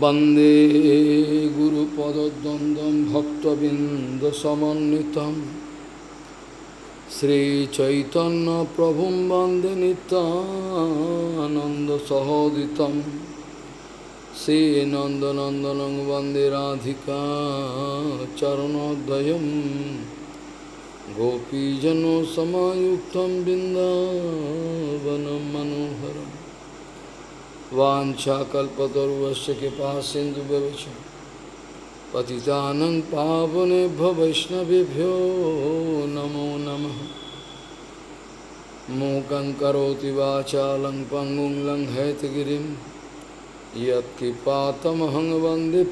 वंदे वन्दे गुरुपदद्वन्द्वं भक्तबिन्दसमन्वितं श्रीचैतन्यप्रभुं वन्दे नितानन्दसहोदितं श्रीनन्दनन्दनं वन्दे राधिका चरणोदयं सामुक्त बिन्दावनं मनोहरम् वाछाकल्पतरुवश कृपा सिंधु पति पतितानं पावनेभ्य नमो नम मूक पंगु वाचालं पङ्गुं लङ्घयतगिरिं यत्किपातमहं वन्दे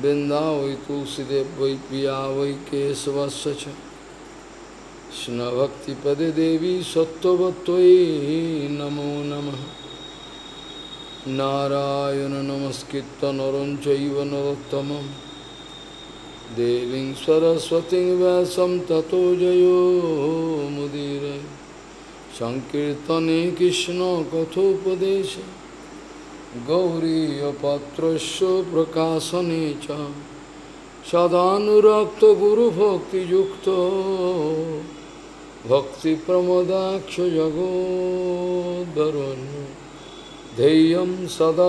वै तुलसीदेव वै पिया वै केशवस्य कृष्ण भक्ति पद देवी सत्वत्व नमो नमः नारायण नमस्कृत नर चरोत्तम देवी सरस्वती वैसम तथो जो मुदीर संकर्तने कृष्ण कथोपदेश गौरीपत्र प्रकाशने सदाक्त गुरभक्ति भक्तिप्रमोदाक्षजगोदरण्य ध्येयं सदा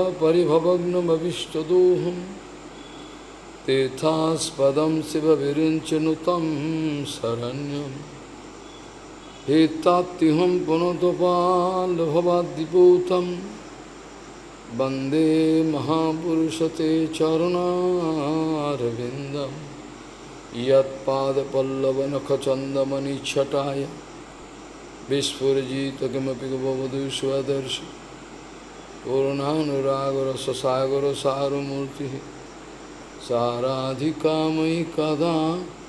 शिव तीर्थास्पदं शरण्यम शरण्यं हेत्तात्तिहं पुनतपाल्भवाद्दिपूतं वंदे महापुरुषते चरणारविंदम यत्पादपल्लवनखचन्दमणिच्छटाय विस्फुरजित किमपि गवधुष्वदर्श पूर्णानुरागरससागरसारमूर्तिः साराधिकामयि कदा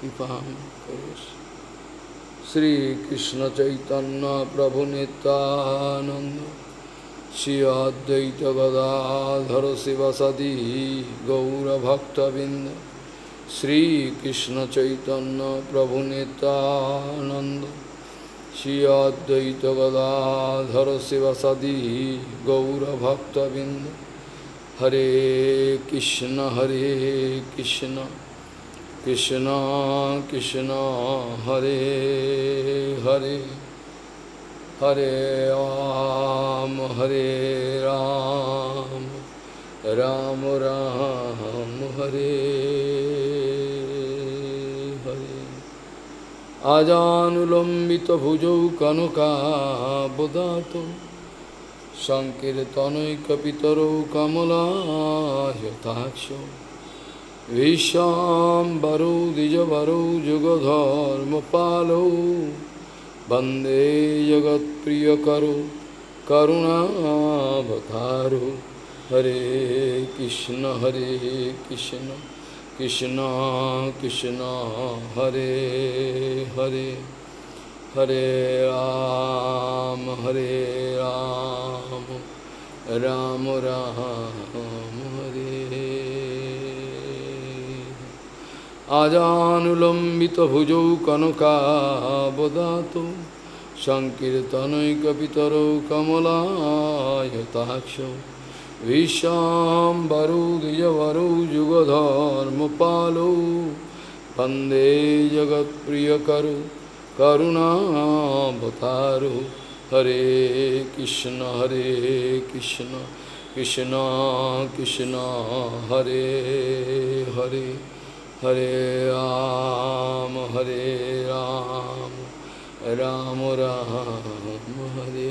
कृपां करोसि श्रीकृष्णचैतन्यप्रभुनितानन्द श्री अद्वैतगदाधर शिवसदी गौरभक्तबिन्द श्री कृष्ण चैतन्य प्रभु नितानंद श्री अद्वैत गदाधर शिवसदी गौरभक्तबिंद हरे कृष्ण हरे कृष्ण कृष्ण कृष्ण हरे हरे हरे राम हरे राम राम राम हरे আজানুলম্বিত ভুজৌ কনকাবদাত সংকীর্তনৈকপিতরৌ কমলাহ্যতাক্ষ বিশ্বাম্বরৌ দ্বিজবরৌ যুগধর্মপালৌ বন্দে করো করুণাবতারো হরে কৃষ্ণ হরে Krishna Krishna Krishna Hare Hare Hare Ram Hare Ram Ram Ram Hare Ajanulambita bhujo kanuka bodhato kapitaro kamala taksho विशाम्बरु द्विजवरु युगधर्मपालो वन्दे जगत्प्रियकरु करुणावतारु हरे कृष्ण हरे कृष्ण कृष्ण कृष्ण हरे हरे हरे राम हरे राम राम राम हरे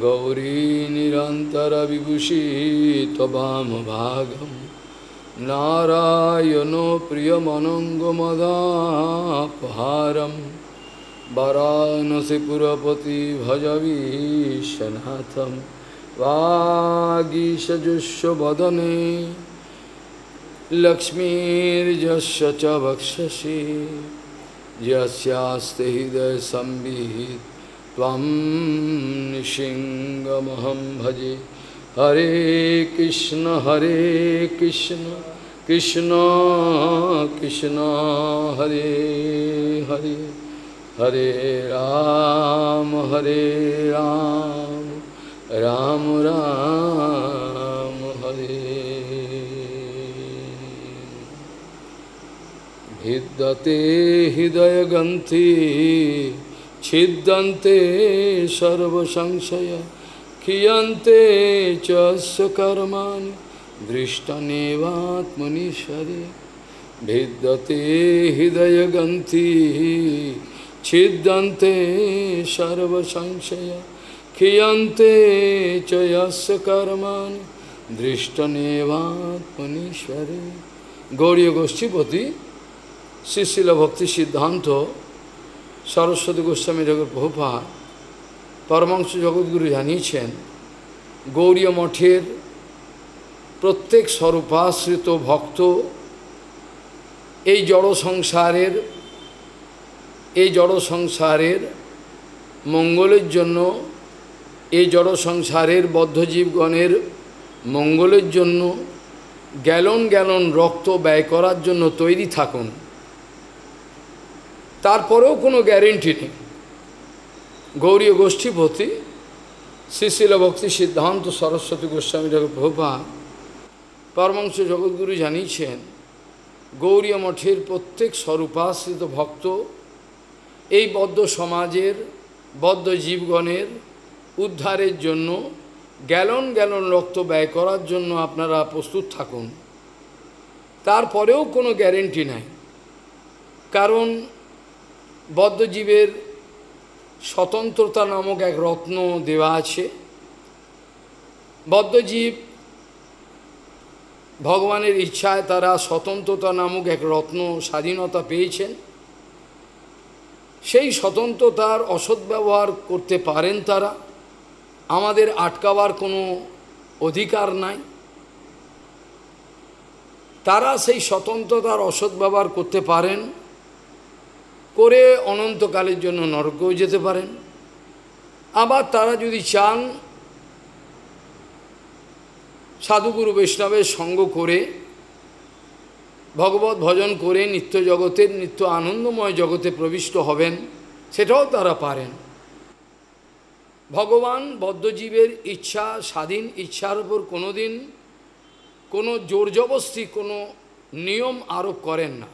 गौरी निरन्तरविभूषी त्वमभागं नारायणो प्रियमनङ्गमदापहारं वरानसिपुरपति भजवीशनाथं वागीशजुष्वदने लक्ष्मीर्यस्य च वक्षसि हृदय हृदयसंविहित शिंगमह भजे हरे कृष्ण हरे कृष्ण कृष्ण कृष्ण हरे हरे हरे राम हरे राम राम राम हरे हिदते हृदय गंथी সিদ্ধান্তে সর্বসংশয় ক্ষিয়ন্তে চস্য কর্মাণি দৃষ্টনেবাত্মনিশ্বরে ভিদ্যতে হৃদয় গন্থি ছিদ্যন্তে সর্বসংশয় ক্ষিয়ন্তে চয়স্য কর্মাণি দৃষ্টনেবাত্মনিশ্বরে গৌরী গোষ্ঠীপতি শিশিল ভক্তি সিদ্ধান্ত সরস্বতী গোস্বামী ঠাকুর বহুপাত পরমাংশ জগৎগুরু জানিয়েছেন গৌরীয় মঠের প্রত্যেক স্বরূপাশ্রিত ভক্ত এই জড় সংসারের এই জড় সংসারের মঙ্গলের জন্য এই জড় সংসারের বদ্ধজীবগণের মঙ্গলের জন্য গ্যালন গ্যালন রক্ত ব্যয় করার জন্য তৈরি থাকুন তারপরেও কোনো গ্যারেন্টি নেই গৌরীয় গোষ্ঠীপতি শিশিল ভক্তি সিদ্ধান্ত সরস্বতী গোস্বামী ঠাকুর ভোপা পরমাংশ জগৎগুরু জানিয়েছেন গৌরীয় মঠের প্রত্যেক স্বরূপাশ্রিত ভক্ত এই বদ্ধ সমাজের বদ্ধ জীবগণের উদ্ধারের জন্য গ্যালন গ্যালন রক্ত ব্যয় করার জন্য আপনারা প্রস্তুত থাকুন তারপরেও কোনো গ্যারেন্টি নাই কারণ বদ্ধজীবের স্বতন্ত্রতা নামক এক রত্ন দেওয়া আছে বদ্ধজীব ভগবানের ইচ্ছায় তারা স্বতন্ত্রতা নামক এক রত্ন স্বাধীনতা পেয়েছেন সেই স্বতন্ত্রতার অসৎ ব্যবহার করতে পারেন তারা আমাদের আটকাবার কোনো অধিকার নাই তারা সেই স্বতন্ত্রতার অসৎ ব্যবহার করতে পারেন করে অনন্তকালের জন্য নরকেও যেতে পারেন আবার তারা যদি চান সাধুগুরু বৈষ্ণবের সঙ্গ করে ভগবত ভজন করে নিত্য জগতের নিত্য আনন্দময় জগতে প্রবিষ্ট হবেন সেটাও তারা পারেন ভগবান বদ্ধজীবের ইচ্ছা স্বাধীন ইচ্ছার উপর কোনো দিন কোনো জোর জবস্তি কোনো নিয়ম আরোপ করেন না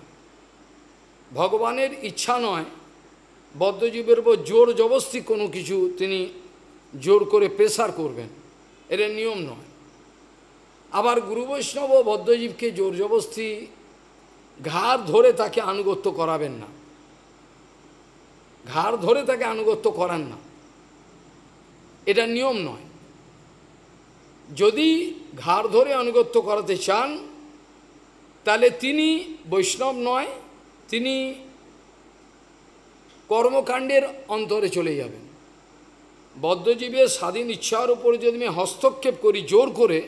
ভগবানের ইচ্ছা নয় বদ্ধজীবের উপর জোর জবস্তি কোনো কিছু তিনি জোর করে প্রেসার করবেন এটা নিয়ম নয় আবার গুরু বৈষ্ণব বদ্ধজীবকে জোর জবস্তি ঘাড় ধরে তাকে আনুগত্য করাবেন না ঘাড় ধরে তাকে আনুগত্য করান না এটা নিয়ম নয় যদি ঘাড় ধরে আনুগত্য করাতে চান তাহলে তিনি বৈষ্ণব নয় তিনি কর্মকাণ্ডের অন্তরে চলে যাবেন বদ্ধজীবের স্বাধীন ইচ্ছার উপরে যদি আমি হস্তক্ষেপ করি জোর করে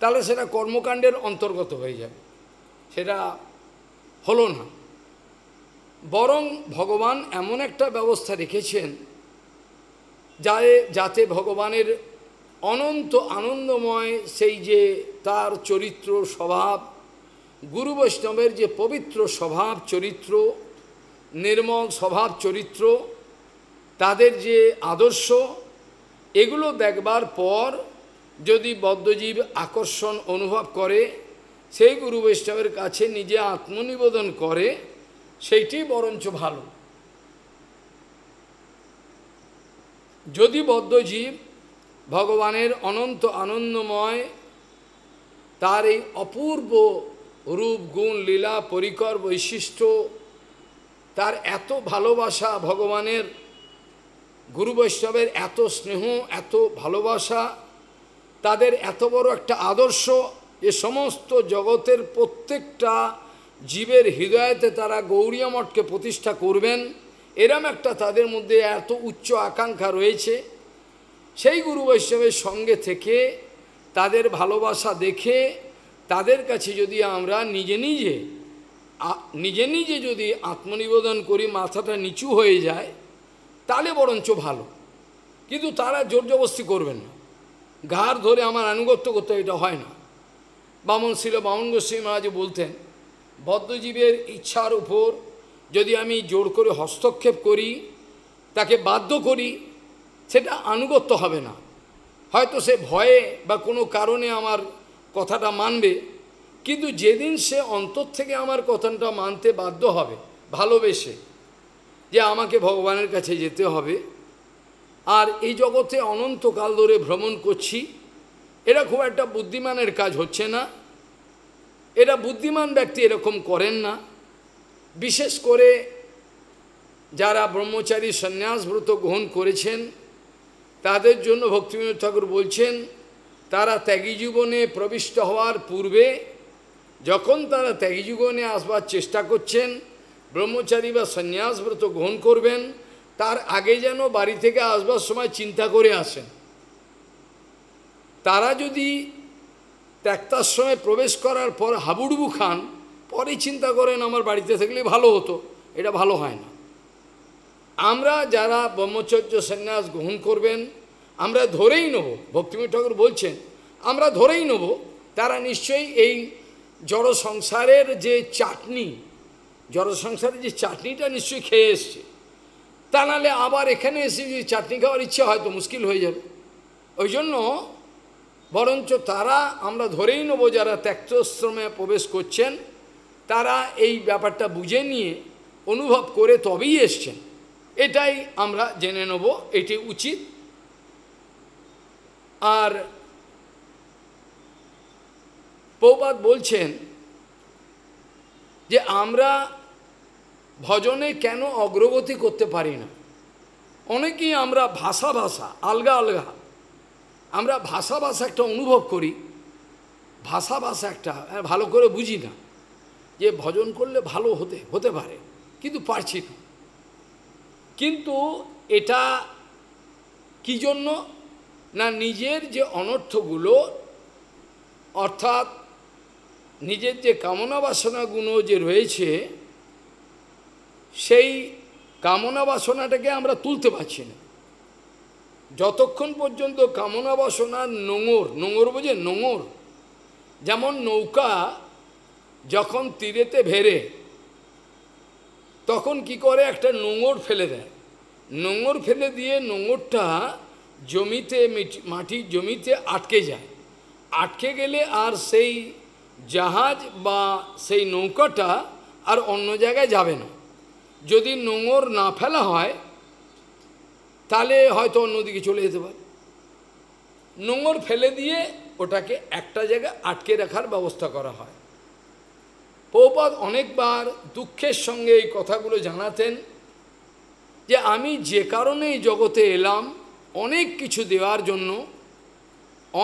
তাহলে সেটা কর্মকাণ্ডের অন্তর্গত হয়ে যাবে সেটা হলো না বরং ভগবান এমন একটা ব্যবস্থা রেখেছেন যায় যাতে ভগবানের অনন্ত আনন্দময় সেই যে তার চরিত্র স্বভাব গুরু বৈষ্ণবের যে পবিত্র স্বভাব চরিত্র নির্মল স্বভাব চরিত্র তাদের যে আদর্শ এগুলো দেখবার পর যদি বদ্ধজীব আকর্ষণ অনুভব করে সেই গুরু বৈষ্ণবের কাছে নিজে আত্মনিবেদন করে সেইটি বরঞ্চ ভালো যদি বদ্ধজীব ভগবানের অনন্ত আনন্দময় তার এই অপূর্ব রূপ গুণ লীলা পরিকর বৈশিষ্ট্য তার এত ভালোবাসা ভগবানের গুরু বৈষ্ণবের এত স্নেহ এত ভালোবাসা তাদের এত বড় একটা আদর্শ এ সমস্ত জগতের প্রত্যেকটা জীবের হৃদয়তে তারা গৌরী মঠকে প্রতিষ্ঠা করবেন এরম একটা তাদের মধ্যে এত উচ্চ আকাঙ্ক্ষা রয়েছে সেই গুরু বৈষ্ণবের সঙ্গে থেকে তাদের ভালোবাসা দেখে তাদের কাছে যদি আমরা নিজে নিজে নিজে নিজে যদি আত্মনিবেদন করি মাথাটা নিচু হয়ে যায় তাহলে বরঞ্চ ভালো কিন্তু তারা জোর জবস্তি করবেন না ঘাড় ধরে আমার আনুগত্য করতে এটা হয় না বামন শিল বামন গোস্বী মহারাজ বলতেন বদ্ধজীবের ইচ্ছার উপর যদি আমি জোর করে হস্তক্ষেপ করি তাকে বাধ্য করি সেটা আনুগত্য হবে না হয়তো সে ভয়ে বা কোনো কারণে আমার কথাটা মানবে কিন্তু যেদিন সে অন্তর থেকে আমার কথাটা মানতে বাধ্য হবে ভালোবেসে যে আমাকে ভগবানের কাছে যেতে হবে আর এই জগতে অনন্তকাল ধরে ভ্রমণ করছি এটা খুব একটা বুদ্ধিমানের কাজ হচ্ছে না এটা বুদ্ধিমান ব্যক্তি এরকম করেন না বিশেষ করে যারা ব্রহ্মচারী সন্ন্যাস ব্রত গ্রহণ করেছেন তাদের জন্য ভক্তিবিনোদ ঠাকুর বলছেন তারা ত্যাগী জীবনে প্রবিষ্ট হওয়ার পূর্বে যখন তারা ত্যাগী জীবনে আসবার চেষ্টা করছেন ব্রহ্মচারী বা সন্ন্যাস ব্রত গ্রহণ করবেন তার আগে যেন বাড়ি থেকে আসবার সময় চিন্তা করে আসেন তারা যদি সময় প্রবেশ করার পর হাবুডুবু খান পরে চিন্তা করেন আমার বাড়িতে থাকলে ভালো হতো এটা ভালো হয় না আমরা যারা ব্রহ্মচর্য সন্ন্যাস গ্রহণ করবেন আমরা ধরেই নেব ভক্তিময় ঠাকুর বলছেন আমরা ধরেই নেব তারা নিশ্চয়ই এই জড় সংসারের যে চাটনি জড় সংসারের যে চাটনিটা নিশ্চয়ই খেয়ে এসছে তা নাহলে আবার এখানে এসে যদি চাটনি খাওয়ার ইচ্ছে হয়তো মুশকিল হয়ে যাবে ওই জন্য বরঞ্চ তারা আমরা ধরেই নেব যারা ত্যাক্তশ্রমে প্রবেশ করছেন তারা এই ব্যাপারটা বুঝে নিয়ে অনুভব করে তবেই এসছেন এটাই আমরা জেনে নেব এটি উচিত আর পৌপাত বলছেন যে আমরা ভজনে কেন অগ্রগতি করতে পারি না অনেকেই আমরা ভাষা ভাষা আলগা আলগা আমরা ভাষা ভাষা একটা অনুভব করি ভাষা ভাষা একটা হ্যাঁ, ভালো করে বুঝি না যে ভজন করলে ভালো হতে হতে পারে কিন্তু পারছি না কিন্তু এটা কি জন্য না নিজের যে অনর্থগুলো অর্থাৎ নিজের যে কামনা বাসনাগুলো যে রয়েছে সেই কামনা বাসনাটাকে আমরা তুলতে পারছি না যতক্ষণ পর্যন্ত কামনা বাসনার নোঙর নোঙর বোঝে নোঙর যেমন নৌকা যখন তীরেতে ভেরে তখন কি করে একটা নোঙর ফেলে দেয় নোঙর ফেলে দিয়ে নোঙরটা জমিতে মাটি জমিতে আটকে যায় আটকে গেলে আর সেই জাহাজ বা সেই নৌকাটা আর অন্য জায়গায় যাবে না যদি নোংর না ফেলা হয় তাহলে হয়তো অন্যদিকে চলে যেতে পারে নোংর ফেলে দিয়ে ওটাকে একটা জায়গায় আটকে রাখার ব্যবস্থা করা হয় পৌপাত অনেকবার দুঃখের সঙ্গে এই কথাগুলো জানাতেন যে আমি যে কারণে এই জগতে এলাম অনেক কিছু দেওয়ার জন্য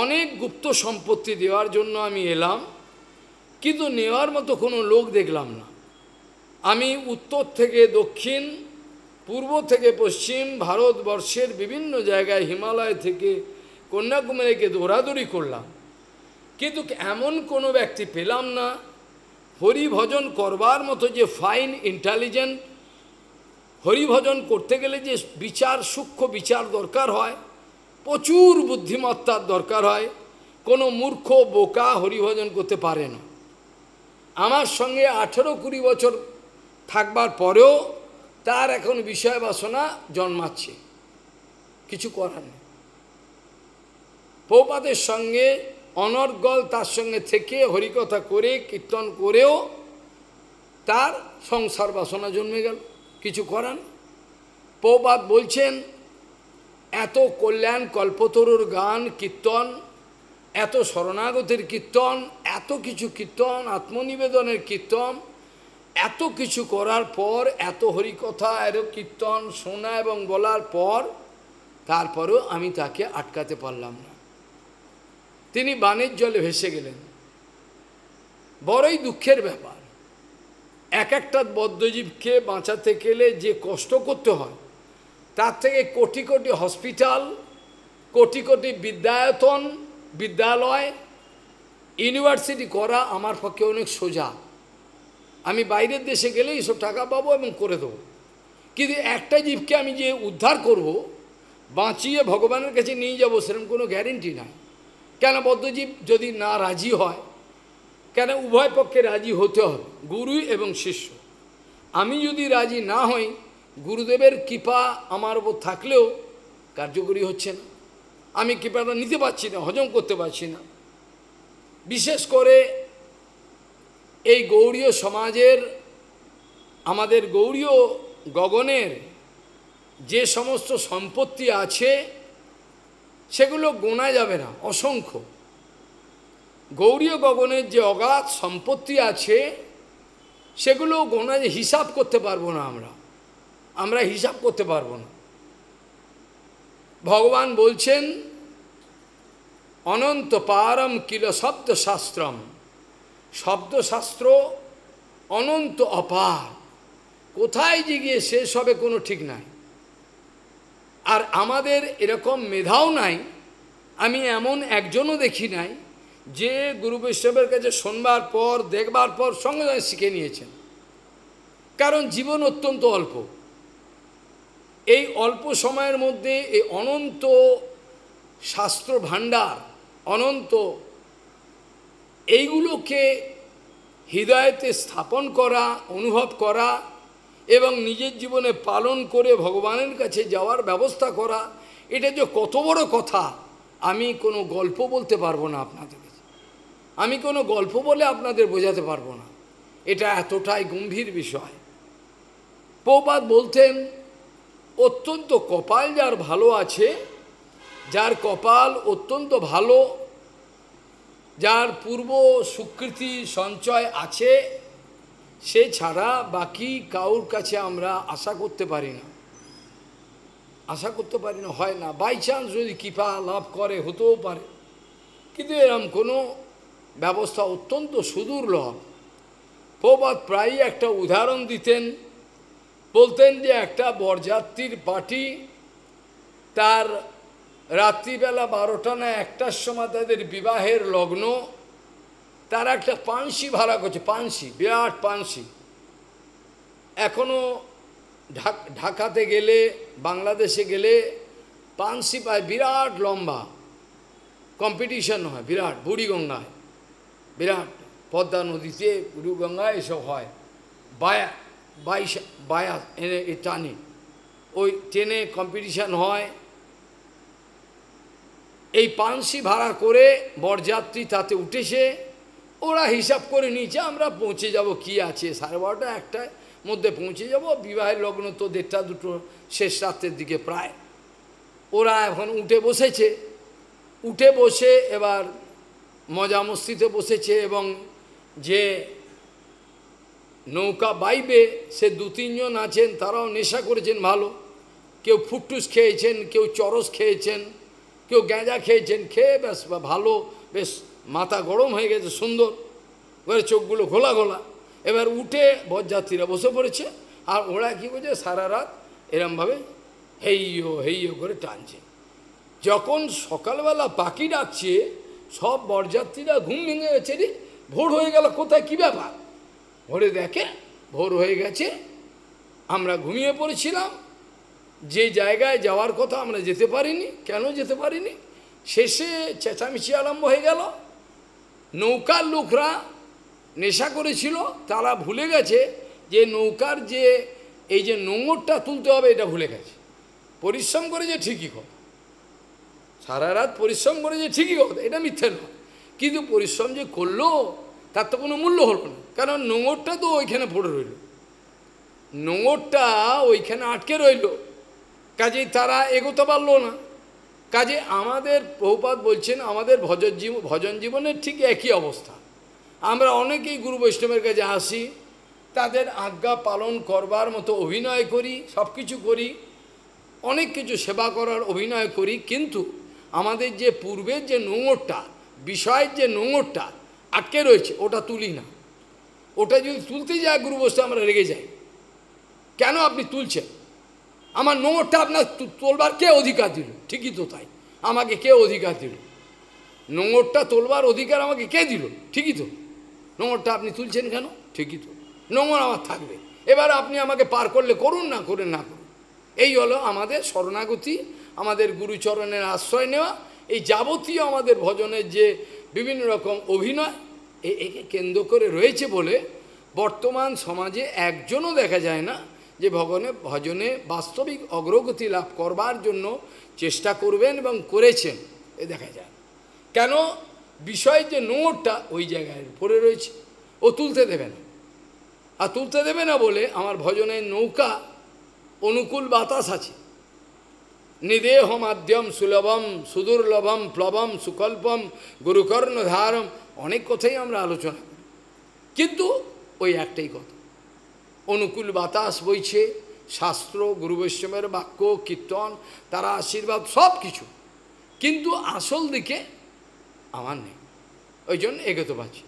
অনেক গুপ্ত সম্পত্তি দেওয়ার জন্য আমি এলাম কিন্তু নেওয়ার মতো কোনো লোক দেখলাম না আমি উত্তর থেকে দক্ষিণ পূর্ব থেকে পশ্চিম ভারতবর্ষের বিভিন্ন জায়গায় হিমালয় থেকে কন্যাকুমারীকে দৌড়াদৌড়ি করলাম কিন্তু এমন কোনো ব্যক্তি পেলাম না হরিভজন করবার মতো যে ফাইন ইন্টেলিজেন্ট হরিভজন করতে গেলে যে বিচার সূক্ষ্ম বিচার দরকার হয় প্রচুর বুদ্ধিমত্তার দরকার হয় কোনো মূর্খ বোকা হরিভজন করতে পারে না আমার সঙ্গে আঠেরো কুড়ি বছর থাকবার পরেও তার এখন বিষয় বাসনা জন্মাচ্ছে কিছু করার নেই পৌপাদের সঙ্গে অনর্গল তার সঙ্গে থেকে হরিকথা করে কীর্তন করেও তার সংসার বাসনা জন্মে গেল কিছু করেন পৌবাদ বলছেন এত কল্যাণ কল্পতরুর গান কীর্তন এত শরণাগতির কীর্তন এত কিছু কীর্তন আত্মনিবেদনের কীর্তন এত কিছু করার পর এত হরিকথা এত কীর্তন শোনা এবং বলার পর তারপরেও আমি তাকে আটকাতে পারলাম না তিনি বানের জলে ভেসে গেলেন বড়ই দুঃখের ব্যাপার এক একটা বদ্ধজীবকে বাঁচাতে গেলে যে কষ্ট করতে হয় তার থেকে কোটি কোটি হসপিটাল কোটি কোটি বিদ্যায়তন বিদ্যালয় ইউনিভার্সিটি করা আমার পক্ষে অনেক সোজা আমি বাইরের দেশে গেলে এইসব টাকা পাবো এবং করে দেবো কিন্তু একটা জীবকে আমি যে উদ্ধার করব বাঁচিয়ে ভগবানের কাছে নিয়ে যাব সেরকম কোনো গ্যারেন্টি নাই কেন বদ্ধজীব যদি না রাজি হয় কেন উভয় পক্ষে রাজি হতে হবে গুরু এবং শিষ্য আমি যদি রাজি না হই গুরুদেবের কৃপা আমার ওপর থাকলেও কার্যকরী হচ্ছে না আমি কৃপাটা নিতে পারছি না হজম করতে পারছি না বিশেষ করে এই গৌড়ীয় সমাজের আমাদের গৌড়ীয় গগনের যে সমস্ত সম্পত্তি আছে সেগুলো গোনা যাবে না অসংখ্য গৌরীয় গগনের যে অগাধ সম্পত্তি আছে সেগুলো গোনা যে হিসাব করতে পারবো না আমরা আমরা হিসাব করতে পারবো না ভগবান বলছেন অনন্ত পারম কিল শব্দশাস্ত্রম শব্দশাস্ত্র অনন্ত অপার কোথায় যে গিয়ে শেষ হবে কোনো ঠিক নাই আর আমাদের এরকম মেধাও নাই আমি এমন একজনও দেখি নাই যে গুরু বৈষ্ণবের কাছে শোনবার পর দেখবার পর সঙ্গে সঙ্গে শিখে নিয়েছেন কারণ জীবন অত্যন্ত অল্প এই অল্প সময়ের মধ্যে এই অনন্ত শাস্ত্র ভাণ্ডার অনন্ত এইগুলোকে হৃদয়তে স্থাপন করা অনুভব করা এবং নিজের জীবনে পালন করে ভগবানের কাছে যাওয়ার ব্যবস্থা করা এটা যে কত বড় কথা আমি কোনো গল্প বলতে পারবো না আপনাদের আমি কোনো গল্প বলে আপনাদের বোঝাতে পারবো না এটা এতটাই গম্ভীর বিষয় পৌপাত বলতেন অত্যন্ত কপাল যার ভালো আছে যার কপাল অত্যন্ত ভালো যার পূর্ব সুকৃতি সঞ্চয় আছে সে ছাড়া বাকি কাউর কাছে আমরা আশা করতে পারি না আশা করতে পারি না হয় না বাই চান্স যদি কৃপা লাভ করে হতেও পারে কিন্তু এরম কোনো ব্যবস্থা অত্যন্ত সুদূর্লভ প্রবাদ প্রায়ই একটা উদাহরণ দিতেন বলতেন যে একটা বরযাত্রীর পার্টি তার রাত্রিবেলা বারোটা না একটার সময় তাদের বিবাহের লগ্ন তার একটা পানসি ভাড়া করছে পানসি বিরাট পানসি এখনও ঢাকাতে গেলে বাংলাদেশে গেলে পানসি পায় বিরাট লম্বা কম্পিটিশন হয় বিরাট বুড়িগঙ্গায় বিরাট পদ্মা নদীতে রুগঙ্গা এসব হয় বায়া বাইশ বায়া এনে টানে ওই ট্রেনে কম্পিটিশান হয় এই পানসি ভাড়া করে বরযাত্রী তাতে উঠেছে ওরা হিসাব করে নিয়েছে আমরা পৌঁছে যাব কি আছে সাড়ে বারোটা একটায় মধ্যে পৌঁছে যাব বিবাহের লগ্ন তো দেড়টা দুটো শেষ রাত্রের দিকে প্রায় ওরা এখন উঠে বসেছে উঠে বসে এবার মজা মস্তিতে বসেছে এবং যে নৌকা বাইবে সে দু তিনজন আছেন তারাও নেশা করেছেন ভালো কেউ ফুটটুস খেয়েছেন কেউ চরস খেয়েছেন কেউ গ্যাঁজা খেয়েছেন খেয়ে বেশ বা ভালো বেশ মাথা গরম হয়ে গেছে সুন্দর এবার চোখগুলো ঘোলা ঘোলা এবার উঠে বরযাত্রীরা বসে পড়েছে আর ওরা কী করছে সারা রাত এরমভাবে হেইয় হেইয় করে টানছে যখন সকালবেলা পাখি ডাকছে সব বরযাত্রীরা ঘুম ভেঙে গেছে রে ভোর হয়ে গেল কোথায় কী ব্যাপার ভোরে দেখে ভোর হয়ে গেছে আমরা ঘুমিয়ে পড়েছিলাম যে জায়গায় যাওয়ার কথা আমরা যেতে পারিনি কেন যেতে পারিনি শেষে চেঁচামেচি আরম্ভ হয়ে গেল নৌকার লোকরা নেশা করেছিল তারা ভুলে গেছে যে নৌকার যে এই যে নোংরটা তুলতে হবে এটা ভুলে গেছে পরিশ্রম করে যে ঠিকই কথা সারা রাত পরিশ্রম করে যে ঠিকই কথা এটা মিথ্যে নয় কিন্তু পরিশ্রম যে করলো তার তো কোনো মূল্য হলো না কারণ নোংরটা তো ওইখানে পড়ে রইল নোংরটা ওইখানে আটকে রইল কাজেই তারা এগোতে পারলো না কাজে আমাদের প্রভুপাত বলছেন আমাদের ভজন জীবন ভজন জীবনের ঠিক একই অবস্থা আমরা অনেকেই গুরু বৈষ্ণবের কাছে আসি তাদের আজ্ঞা পালন করবার মতো অভিনয় করি সব কিছু করি অনেক কিছু সেবা করার অভিনয় করি কিন্তু আমাদের যে পূর্বের যে নোংরটা বিষয়ের যে নোংরটা আটকে রয়েছে ওটা তুলি না ওটা যদি তুলতে যায় গুরু বসে আমরা রেগে যাই কেন আপনি তুলছেন আমার নোংরটা আপনার তোলবার কে অধিকার দিল ঠিকই তো তাই আমাকে কে অধিকার দিল নোংরটা তোলবার অধিকার আমাকে কে দিল ঠিকই তো নোংরটা আপনি তুলছেন কেন ঠিকই তো নোংর আমার থাকবে এবার আপনি আমাকে পার করলে করুন না করে না করুন এই হলো আমাদের শরণাগতি আমাদের গুরুচরণের আশ্রয় নেওয়া এই যাবতীয় আমাদের ভজনের যে বিভিন্ন রকম অভিনয় এ একে কেন্দ্র করে রয়েছে বলে বর্তমান সমাজে একজনও দেখা যায় না যে ভগনে ভজনে বাস্তবিক অগ্রগতি লাভ করবার জন্য চেষ্টা করবেন এবং করেছেন এ দেখা যায় কেন বিষয় যে নোটটা ওই জায়গায় পড়ে রয়েছে ও তুলতে দেবে না আর তুলতে দেবে না বলে আমার ভজনের নৌকা অনুকূল বাতাস আছে নিদেহ মাধ্যম সুলভম সুদুর্লভম প্লবম সুকল্পম গুরুকর্ণ ধারম অনেক কথাই আমরা আলোচনা করি কিন্তু ওই একটাই কথা অনুকূল বাতাস বইছে শাস্ত্র গুরু বৈষ্ণবের বাক্য কীর্তন তারা আশীর্বাদ সব কিছু কিন্তু আসল দিকে আমার নেই ওই জন্য এগোতে পারছি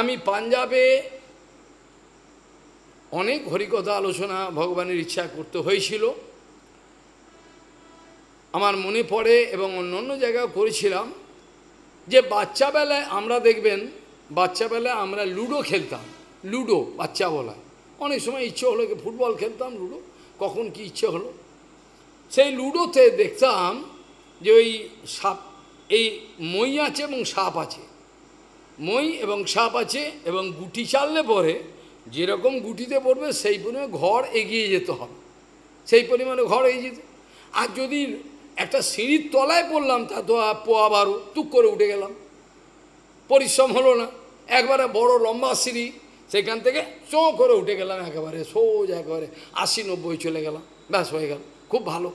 আমি পাঞ্জাবে অনেক হরিকথা আলোচনা ভগবানের ইচ্ছা করতে হয়েছিল আমার মনে পড়ে এবং অন্য অন্য জায়গাও করেছিলাম যে বাচ্চাবেলায় আমরা দেখবেন বাচ্চাবেলায় আমরা লুডো খেলতাম লুডো বাচ্চা বলায় অনেক সময় ইচ্ছে হলো কি ফুটবল খেলতাম লুডো কখন কি ইচ্ছে হলো সেই লুডোতে দেখতাম যে ওই সাপ এই মই আছে এবং সাপ আছে মই এবং সাপ আছে এবং গুটি চাললে পরে যেরকম গুটিতে পড়বে সেই পরিমাণে ঘর এগিয়ে যেতে হবে সেই পরিমাণে ঘর এগিয়ে যেতে আর যদি একটা সিঁড়ির তলায় পড়লাম তা তো পোয়া বারো তুক করে উঠে গেলাম পরিশ্রম হলো না একবারে বড় লম্বা সিঁড়ি সেখান থেকে চো করে উঠে গেলাম একেবারে সোজ একেবারে আশি নব্বই চলে গেলাম ব্যাস হয়ে গেল খুব ভালো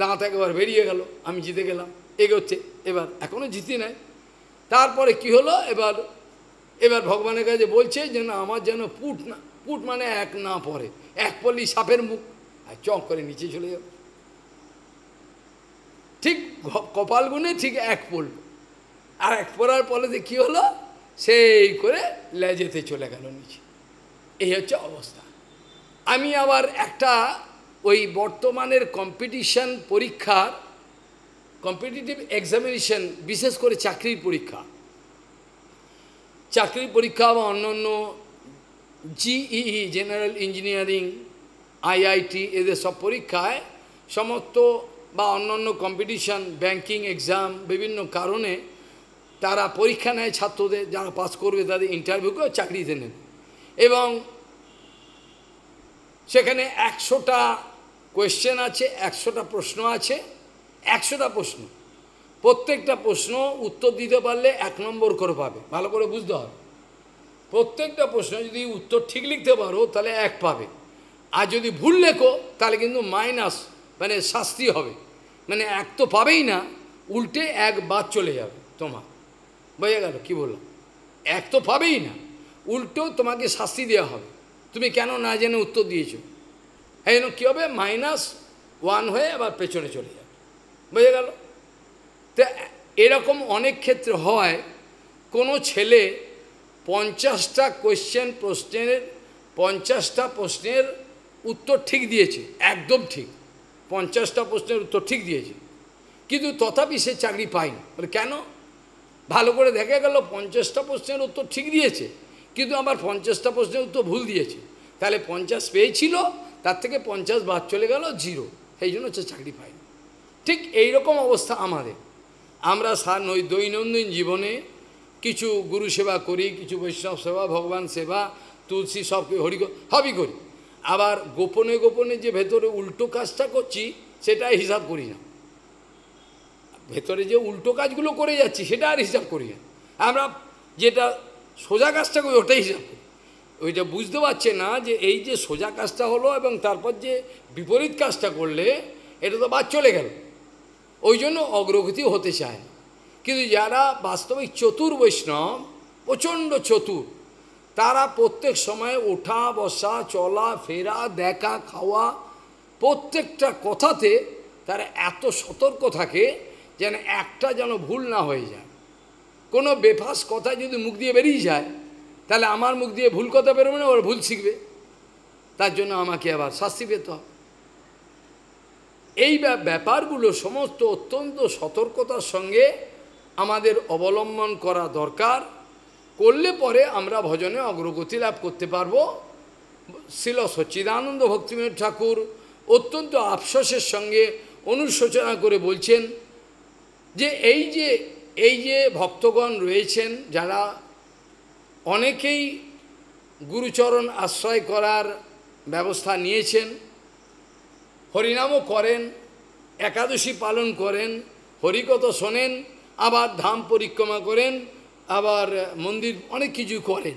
দাঁত একেবারে বেরিয়ে গেল আমি জিতে গেলাম এগোচ্ছে এবার এখনও জিতি নাই তারপরে কি হলো এবার এবার ভগবানের কাছে বলছে যেন আমার যেন পুট না পুট মানে এক না পড়ে এক পড়লি সাপের মুখ আর চক করে নিচে চলে যাবে ঠিক কপাল গুনে ঠিক এক পড়ল আর এক পড়ার পরে যে কী হলো সেই করে লেজেতে চলে গেল নিচে এই হচ্ছে অবস্থা আমি আবার একটা ওই বর্তমানের কম্পিটিশন পরীক্ষার কম্পিটিটিভ এক্সামিনেশন বিশেষ করে চাকরির পরীক্ষা চাকরি পরীক্ষা বা অন্য অন্য জিইই জেনারেল ইঞ্জিনিয়ারিং আইআইটি এদের সব পরীক্ষায় সমস্ত বা অন্যান্য কম্পিটিশান ব্যাংকিং এক্সাম বিভিন্ন কারণে তারা পরীক্ষা নেয় ছাত্রদের যারা পাস করবে তাদের ইন্টারভিউকেও চাকরিতে নেবে এবং সেখানে একশোটা কোয়েশ্চেন আছে একশোটা প্রশ্ন আছে একশোটা প্রশ্ন প্রত্যেকটা প্রশ্ন উত্তর দিতে পারলে এক নম্বর করে পাবে ভালো করে বুঝতে হবে প্রত্যেকটা প্রশ্ন যদি উত্তর ঠিক লিখতে পারো তাহলে এক পাবে আর যদি ভুল লেখো তাহলে কিন্তু মাইনাস মানে শাস্তি হবে মানে এক তো পাবেই না উল্টে এক বাদ চলে যাবে তোমার বোঝা গেল কী বললাম এক তো পাবেই না উল্টো তোমাকে শাস্তি দেওয়া হবে তুমি কেন না জেনে উত্তর দিয়েছ হ্যাঁ কী হবে মাইনাস ওয়ান হয়ে আবার পেছনে চলে যাবে বোঝা গেল তো এরকম অনেক ক্ষেত্রে হয় কোনো ছেলে পঞ্চাশটা কোয়েশ্চেন প্রশ্নের পঞ্চাশটা প্রশ্নের উত্তর ঠিক দিয়েছে একদম ঠিক পঞ্চাশটা প্রশ্নের উত্তর ঠিক দিয়েছে কিন্তু তথাপি সে চাকরি পায়নি বলে কেন ভালো করে দেখা গেল পঞ্চাশটা প্রশ্নের উত্তর ঠিক দিয়েছে কিন্তু আমার পঞ্চাশটা প্রশ্নের উত্তর ভুল দিয়েছে তাহলে পঞ্চাশ পেয়েছিল তার থেকে পঞ্চাশ বাদ চলে গেল জিরো সেই জন্য হচ্ছে চাকরি পায়নি ঠিক এইরকম অবস্থা আমাদের আমরা সার ওই দৈনন্দিন জীবনে কিছু গুরু সেবা করি কিছু বৈষ্ণব সেবা ভগবান সেবা তুলসী সব হরি সবই করি আবার গোপনে গোপনে যে ভেতরে উল্টো কাজটা করছি সেটা হিসাব করি না ভেতরে যে উল্টো কাজগুলো করে যাচ্ছি সেটা আর হিসাব করি না আমরা যেটা সোজা কাজটা করি ওটাই হিসাব করি ওইটা বুঝতে পারছে না যে এই যে সোজা কাজটা হলো এবং তারপর যে বিপরীত কাজটা করলে এটা তো বাদ চলে গেল ওই জন্য অগ্রগতি হতে চায় কিন্তু যারা বাস্তবিক চতুর বৈষ্ণব প্রচণ্ড চতুর তারা প্রত্যেক সময় ওঠা বসা চলা ফেরা দেখা খাওয়া প্রত্যেকটা কথাতে তারা এত সতর্ক থাকে যেন একটা যেন ভুল না হয়ে যায় কোনো বেফাস কথা যদি মুখ দিয়ে বেরিয়ে যায় তাহলে আমার মুখ দিয়ে ভুল কথা বেরোবে না ওরা ভুল শিখবে তার জন্য আমাকে আবার শাস্তি পেতে হবে এই ব্যাপারগুলো সমস্ত অত্যন্ত সতর্কতার সঙ্গে আমাদের অবলম্বন করা দরকার করলে পরে আমরা ভজনে অগ্রগতি লাভ করতে পারব শিল সচ্চিদানন্দ ভক্তিবিনোদ ঠাকুর অত্যন্ত আফসোসের সঙ্গে অনুশোচনা করে বলছেন যে এই যে এই যে ভক্তগণ রয়েছেন যারা অনেকেই গুরুচরণ আশ্রয় করার ব্যবস্থা নিয়েছেন হরিনামও করেন একাদশী পালন করেন হরিকত শোনেন আবার ধাম পরিক্রমা করেন আবার মন্দির অনেক কিছু করেন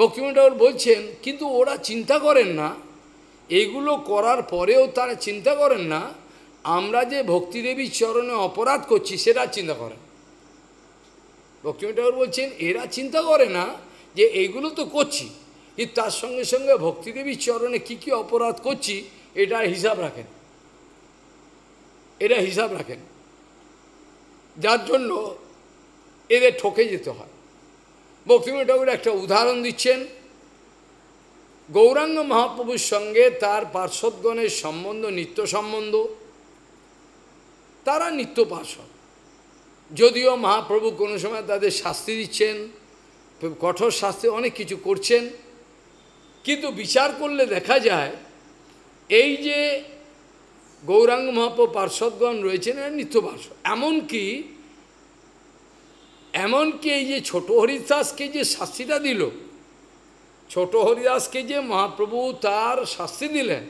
ভক্তিমণ্ডল বলছেন কিন্তু ওরা চিন্তা করেন না এগুলো করার পরেও তারা চিন্তা করেন না আমরা যে ভক্তিদেবীর চরণে অপরাধ করছি সেটা চিন্তা করেন ভক্তিমণ্ডল বলছেন এরা চিন্তা করে না যে এইগুলো তো করছি কিন্তু তার সঙ্গে সঙ্গে ভক্তিদেবীর চরণে কি কি অপরাধ করছি এটার হিসাব রাখেন এটা হিসাব রাখেন যার জন্য এদের ঠকে যেতে হয় বক্তিম ঠাকুর একটা উদাহরণ দিচ্ছেন গৌরাঙ্গ মহাপ্রভুর সঙ্গে তার পার্শ্বদগণের সম্বন্ধ নিত্য সম্বন্ধ তারা নিত্য পার্শ্বদ যদিও মহাপ্রভু কোনো সময় তাদের শাস্তি দিচ্ছেন কঠোর শাস্তি অনেক কিছু করছেন কিন্তু বিচার করলে দেখা যায় এই যে গৌরাঙ্গ মহাপ পার্শ্বদগণ রয়েছেন এরা নিত্য পার্শ্ব এমনকি এমনকি এই যে ছোট হরিদাসকে যে শাস্তিটা দিল ছোট হরিদাসকে যে মহাপ্রভু তার শাস্তি দিলেন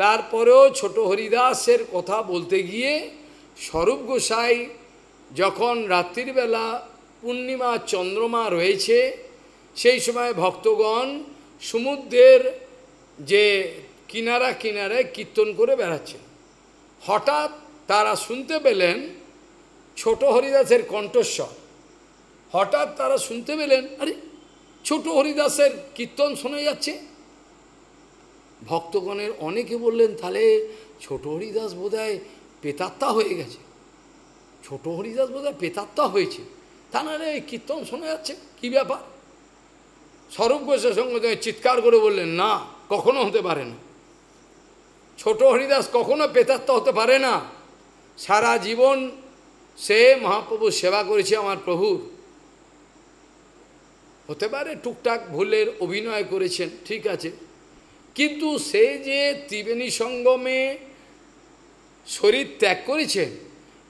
তারপরেও ছোট হরিদাসের কথা বলতে গিয়ে স্বরূপ গোসাই যখন রাত্রিবেলা পূর্ণিমা চন্দ্রমা রয়েছে সেই সময় ভক্তগণ সমুদ্রের যে কিনারা কিনারে কীর্তন করে বেড়াচ্ছেন হঠাৎ তারা শুনতে পেলেন ছোট হরিদাসের কণ্ঠস্বর হঠাৎ তারা শুনতে পেলেন আরে ছোট হরিদাসের কীর্তন শোনা যাচ্ছে ভক্তগণের অনেকে বললেন তাহলে ছোট হরিদাস বোধহয় পেতাত্মা হয়ে গেছে ছোট হরিদাস বোধহয় পেতাত্মা হয়েছে তা নাহলে এই কীর্তন শোনা যাচ্ছে কি ব্যাপার স্বরূপ ঘোষের সঙ্গে চিৎকার করে বললেন না কখনো হতে পারে না ছোট হরিদাস কখনো পেতাত্ম হতে পারে না সারা জীবন সে মহাপ্রভুর সেবা করেছে আমার প্রভুর হতে পারে টুকটাক ভুলের অভিনয় করেছেন ঠিক আছে কিন্তু সে যে ত্রিবেণী সঙ্গমে শরীর ত্যাগ করেছেন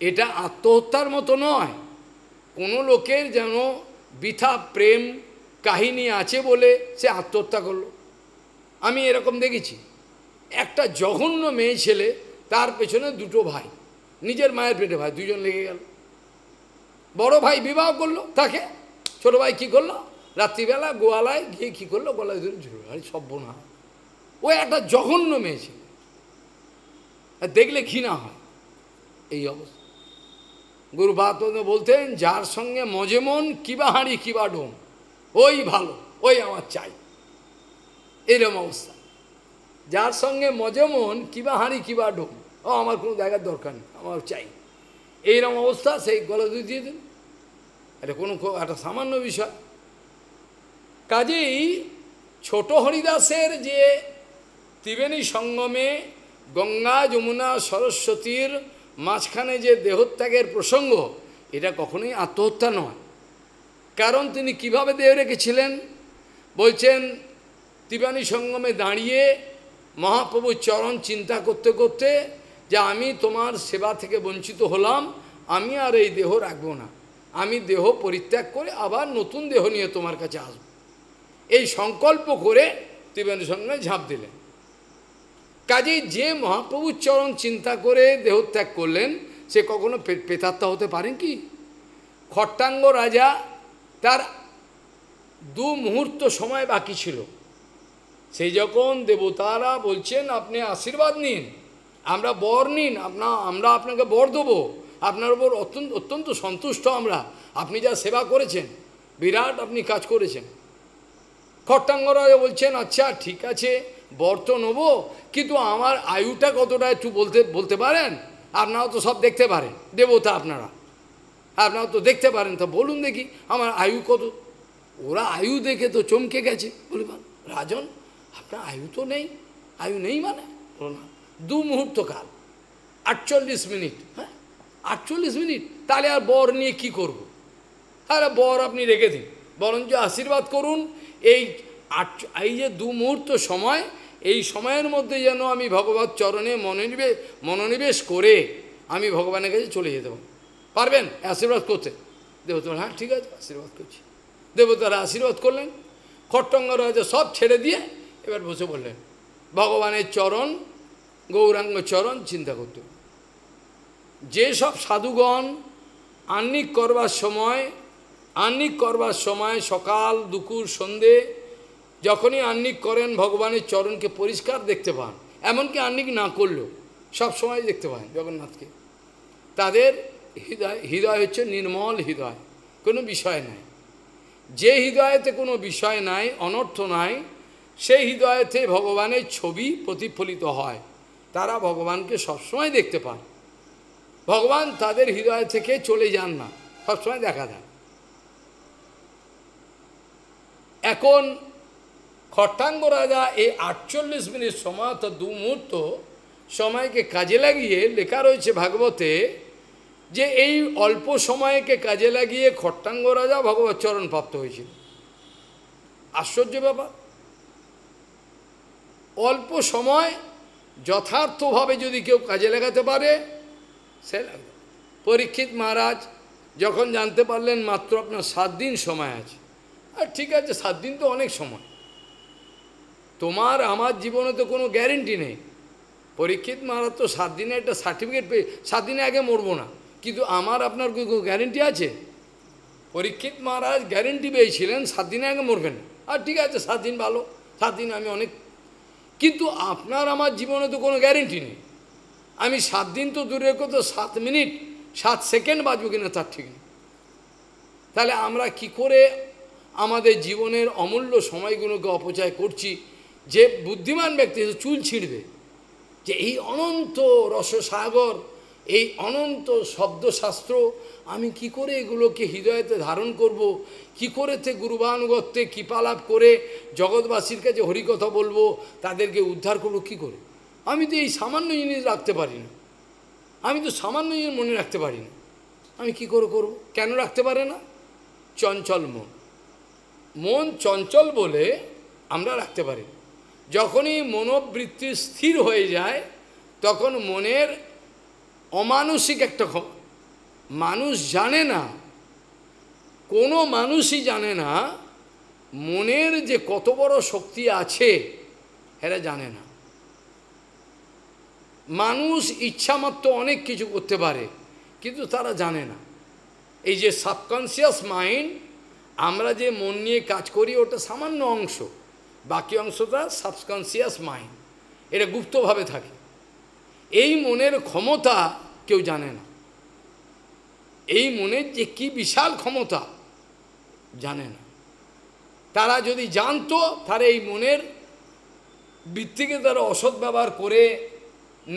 এটা আত্মহত্যার মতো নয় কোনো লোকের যেন বৃথা প্রেম কাহিনী আছে বলে সে আত্মহত্যা করল আমি এরকম দেখেছি একটা জঘন্য মেয়ে ছেলে তার পেছনে দুটো ভাই নিজের মায়ের পেটে ভাই দুজন লেগে গেল বড় ভাই বিবাহ করলো তাকে ছোট ভাই কি করলো রাত্রিবেলা গোয়ালায় গিয়ে কী করলো গলায় ধরে ভাই আরে সভ্যনা ও একটা জঘন্য মেয়ে ছিল দেখলে ঘৃণা হয় এই অবস্থা গুরু বাতনে বলতেন যার সঙ্গে মজে মন কিবা হাঁড়ি কিবা ডোম ওই ভালো ওই আমার চাই এরম অবস্থা যার সঙ্গে মজমন কিবা হাঁড়ি কিবা ডোম ও আমার কোনো দেখার দরকার নেই আমার চাই এইরকম অবস্থা সেই গলা দুধ দিয়ে দিন এটা কোনো একটা সামান্য বিষয় কাজেই ছোট হরিদাসের যে ত্রিবেণী সঙ্গমে গঙ্গা যমুনা সরস্বতীর মাঝখানে যে দেহত্যাগের প্রসঙ্গ এটা কখনোই আত্মহত্যা নয় কারণ তিনি কিভাবে দেহ রেখেছিলেন বলছেন ত্রিবেণী সঙ্গমে দাঁড়িয়ে মহাপ্রভুর চরণ চিন্তা করতে করতে যে আমি তোমার সেবা থেকে বঞ্চিত হলাম আমি আর এই দেহ রাখবো না আমি দেহ পরিত্যাগ করে আবার নতুন দেহ নিয়ে তোমার কাছে আসব এই সংকল্প করে ত্রিবেন্দ্র সঙ্গে ঝাঁপ দিলেন কাজে যে মহাপ্রভুর চরণ চিন্তা করে দেহ ত্যাগ করলেন সে কখনো পেতাত্মা হতে পারেন কি খট্টাঙ্গ রাজা তার দু মুহূর্ত সময় বাকি ছিল সেই যখন দেবতারা বলছেন আপনি আশীর্বাদ নিন আমরা বর নিন আপনা আমরা আপনাকে বর দেবো আপনার উপর অত্যন্ত অত্যন্ত সন্তুষ্ট আমরা আপনি যা সেবা করেছেন বিরাট আপনি কাজ করেছেন খট্টাঙ্গরায় বলছেন আচ্ছা ঠিক আছে বর তো নেবো কিন্তু আমার আয়ুটা কতটা একটু বলতে বলতে পারেন আপনারা তো সব দেখতে পারেন দেবতা আপনারা আপনারা তো দেখতে পারেন তা বলুন দেখি আমার আয়ু কত ওরা আয়ু দেখে তো চমকে গেছে বলি রাজন আপনার আয়ু তো নেই আয়ু নেই মানে দু মুহূর্ত কাল আটচল্লিশ মিনিট হ্যাঁ আটচল্লিশ মিনিট তাহলে আর বর নিয়ে কি করব। আরে বর আপনি রেখে দিন বরঞ্চ আশীর্বাদ করুন এই আট এই যে দু মুহূর্ত সময় এই সময়ের মধ্যে যেন আমি ভগবত চরণে মনোনিবেশ মনোনিবেশ করে আমি ভগবানের কাছে চলে যেতে পারব পারবেন আশীর্বাদ করতে দেবতারা হ্যাঁ ঠিক আছে আশীর্বাদ করছি দেবতারা আশীর্বাদ করলেন খট্টঙ্গ রয়েছে সব ছেড়ে দিয়ে এবার বসে বললেন ভগবানের চরণ গৌরাঙ্গ চরণ চিন্তা করত যেসব সাধুগণ আহ্নিক করবার সময় আহ্নিক করবার সময় সকাল দুপুর সন্ধে যখনই আহ্নিক করেন ভগবানের চরণকে পরিষ্কার দেখতে পান এমনকি আহ্নিক না করলেও সব সময় দেখতে পান জগন্নাথকে তাদের হৃদয় হৃদয় হচ্ছে নির্মল হৃদয় কোনো বিষয় নাই যে হৃদয়েতে কোনো বিষয় নাই অনর্থ নাই সেই হৃদয়তে ভগবানের ছবি প্রতিফলিত হয় তারা ভগবানকে সবসময় দেখতে পান ভগবান তাদের হৃদয় থেকে চলে যান না সবসময় দেখা দেন এখন খট্টাঙ্গ রাজা এই আটচল্লিশ মিনিট সময় অর্থাৎ দু মুহূর্ত সময়কে কাজে লাগিয়ে লেখা রয়েছে ভাগবতে যে এই অল্প সময়কে কাজে লাগিয়ে খট্টাঙ্গ রাজা ভগবত চরণ প্রাপ্ত হয়েছিল আশ্চর্য ব্যাপার অল্প সময় যথার্থভাবে যদি কেউ কাজে লাগাতে পারে সে লাগবে পরীক্ষিত মহারাজ যখন জানতে পারলেন মাত্র আপনার সাত দিন সময় আছে আর ঠিক আছে সাত দিন তো অনেক সময় তোমার আমার জীবনে তো কোনো গ্যারেন্টি নেই পরীক্ষিত মহারাজ তো সাত দিনে একটা সার্টিফিকেট পেয়ে সাত দিনে আগে মরবো না কিন্তু আমার আপনার কোনো গ্যারেন্টি আছে পরীক্ষিত মহারাজ গ্যারেন্টি পেয়েছিলেন সাত দিনে আগে মরবেন আর ঠিক আছে সাত দিন ভালো সাত দিন আমি অনেক কিন্তু আপনার আমার জীবনে তো কোনো গ্যারেন্টি নেই আমি সাত দিন তো দূরে কত সাত মিনিট সাত সেকেন্ড বাঁচব কিনা তার ঠিক নেই তাহলে আমরা কি করে আমাদের জীবনের অমূল্য সময়গুলোকে অপচয় করছি যে বুদ্ধিমান ব্যক্তি চুল ছিঁড়বে যে এই অনন্ত রসসাগর এই অনন্ত শব্দশাস্ত্র আমি কি করে এগুলোকে হৃদয়তে ধারণ করব কি করে সে গুরুবানুগত্যে কৃপালাভ করে জগৎবাসীর কাছে হরিকথা বলবো তাদেরকে উদ্ধার করবো কি করে আমি তো এই সামান্য জিনিস রাখতে পারি না আমি তো সামান্য জিনিস মনে রাখতে পারি না আমি কি করে করব কেন রাখতে পারে না চঞ্চল মন মন চঞ্চল বলে আমরা রাখতে পারি যখনই মনোবৃত্তি স্থির হয়ে যায় তখন মনের অমানসিক একটা মানুষ জানে না কোনো মানুষই জানে না মনের যে কত বড় শক্তি আছে এরা জানে না মানুষ ইচ্ছামাত্র অনেক কিছু করতে পারে কিন্তু তারা জানে না এই যে সাবকনসিয়াস মাইন্ড আমরা যে মন নিয়ে কাজ করি ওটা সামান্য অংশ বাকি অংশটা সাবকনসিয়াস মাইন্ড এটা গুপ্তভাবে থাকে এই মনের ক্ষমতা কেউ জানে না এই মনের যে কি বিশাল ক্ষমতা জানে না তারা যদি জানতো তার এই মনের বৃত্তিকে তারা অসৎ ব্যবহার করে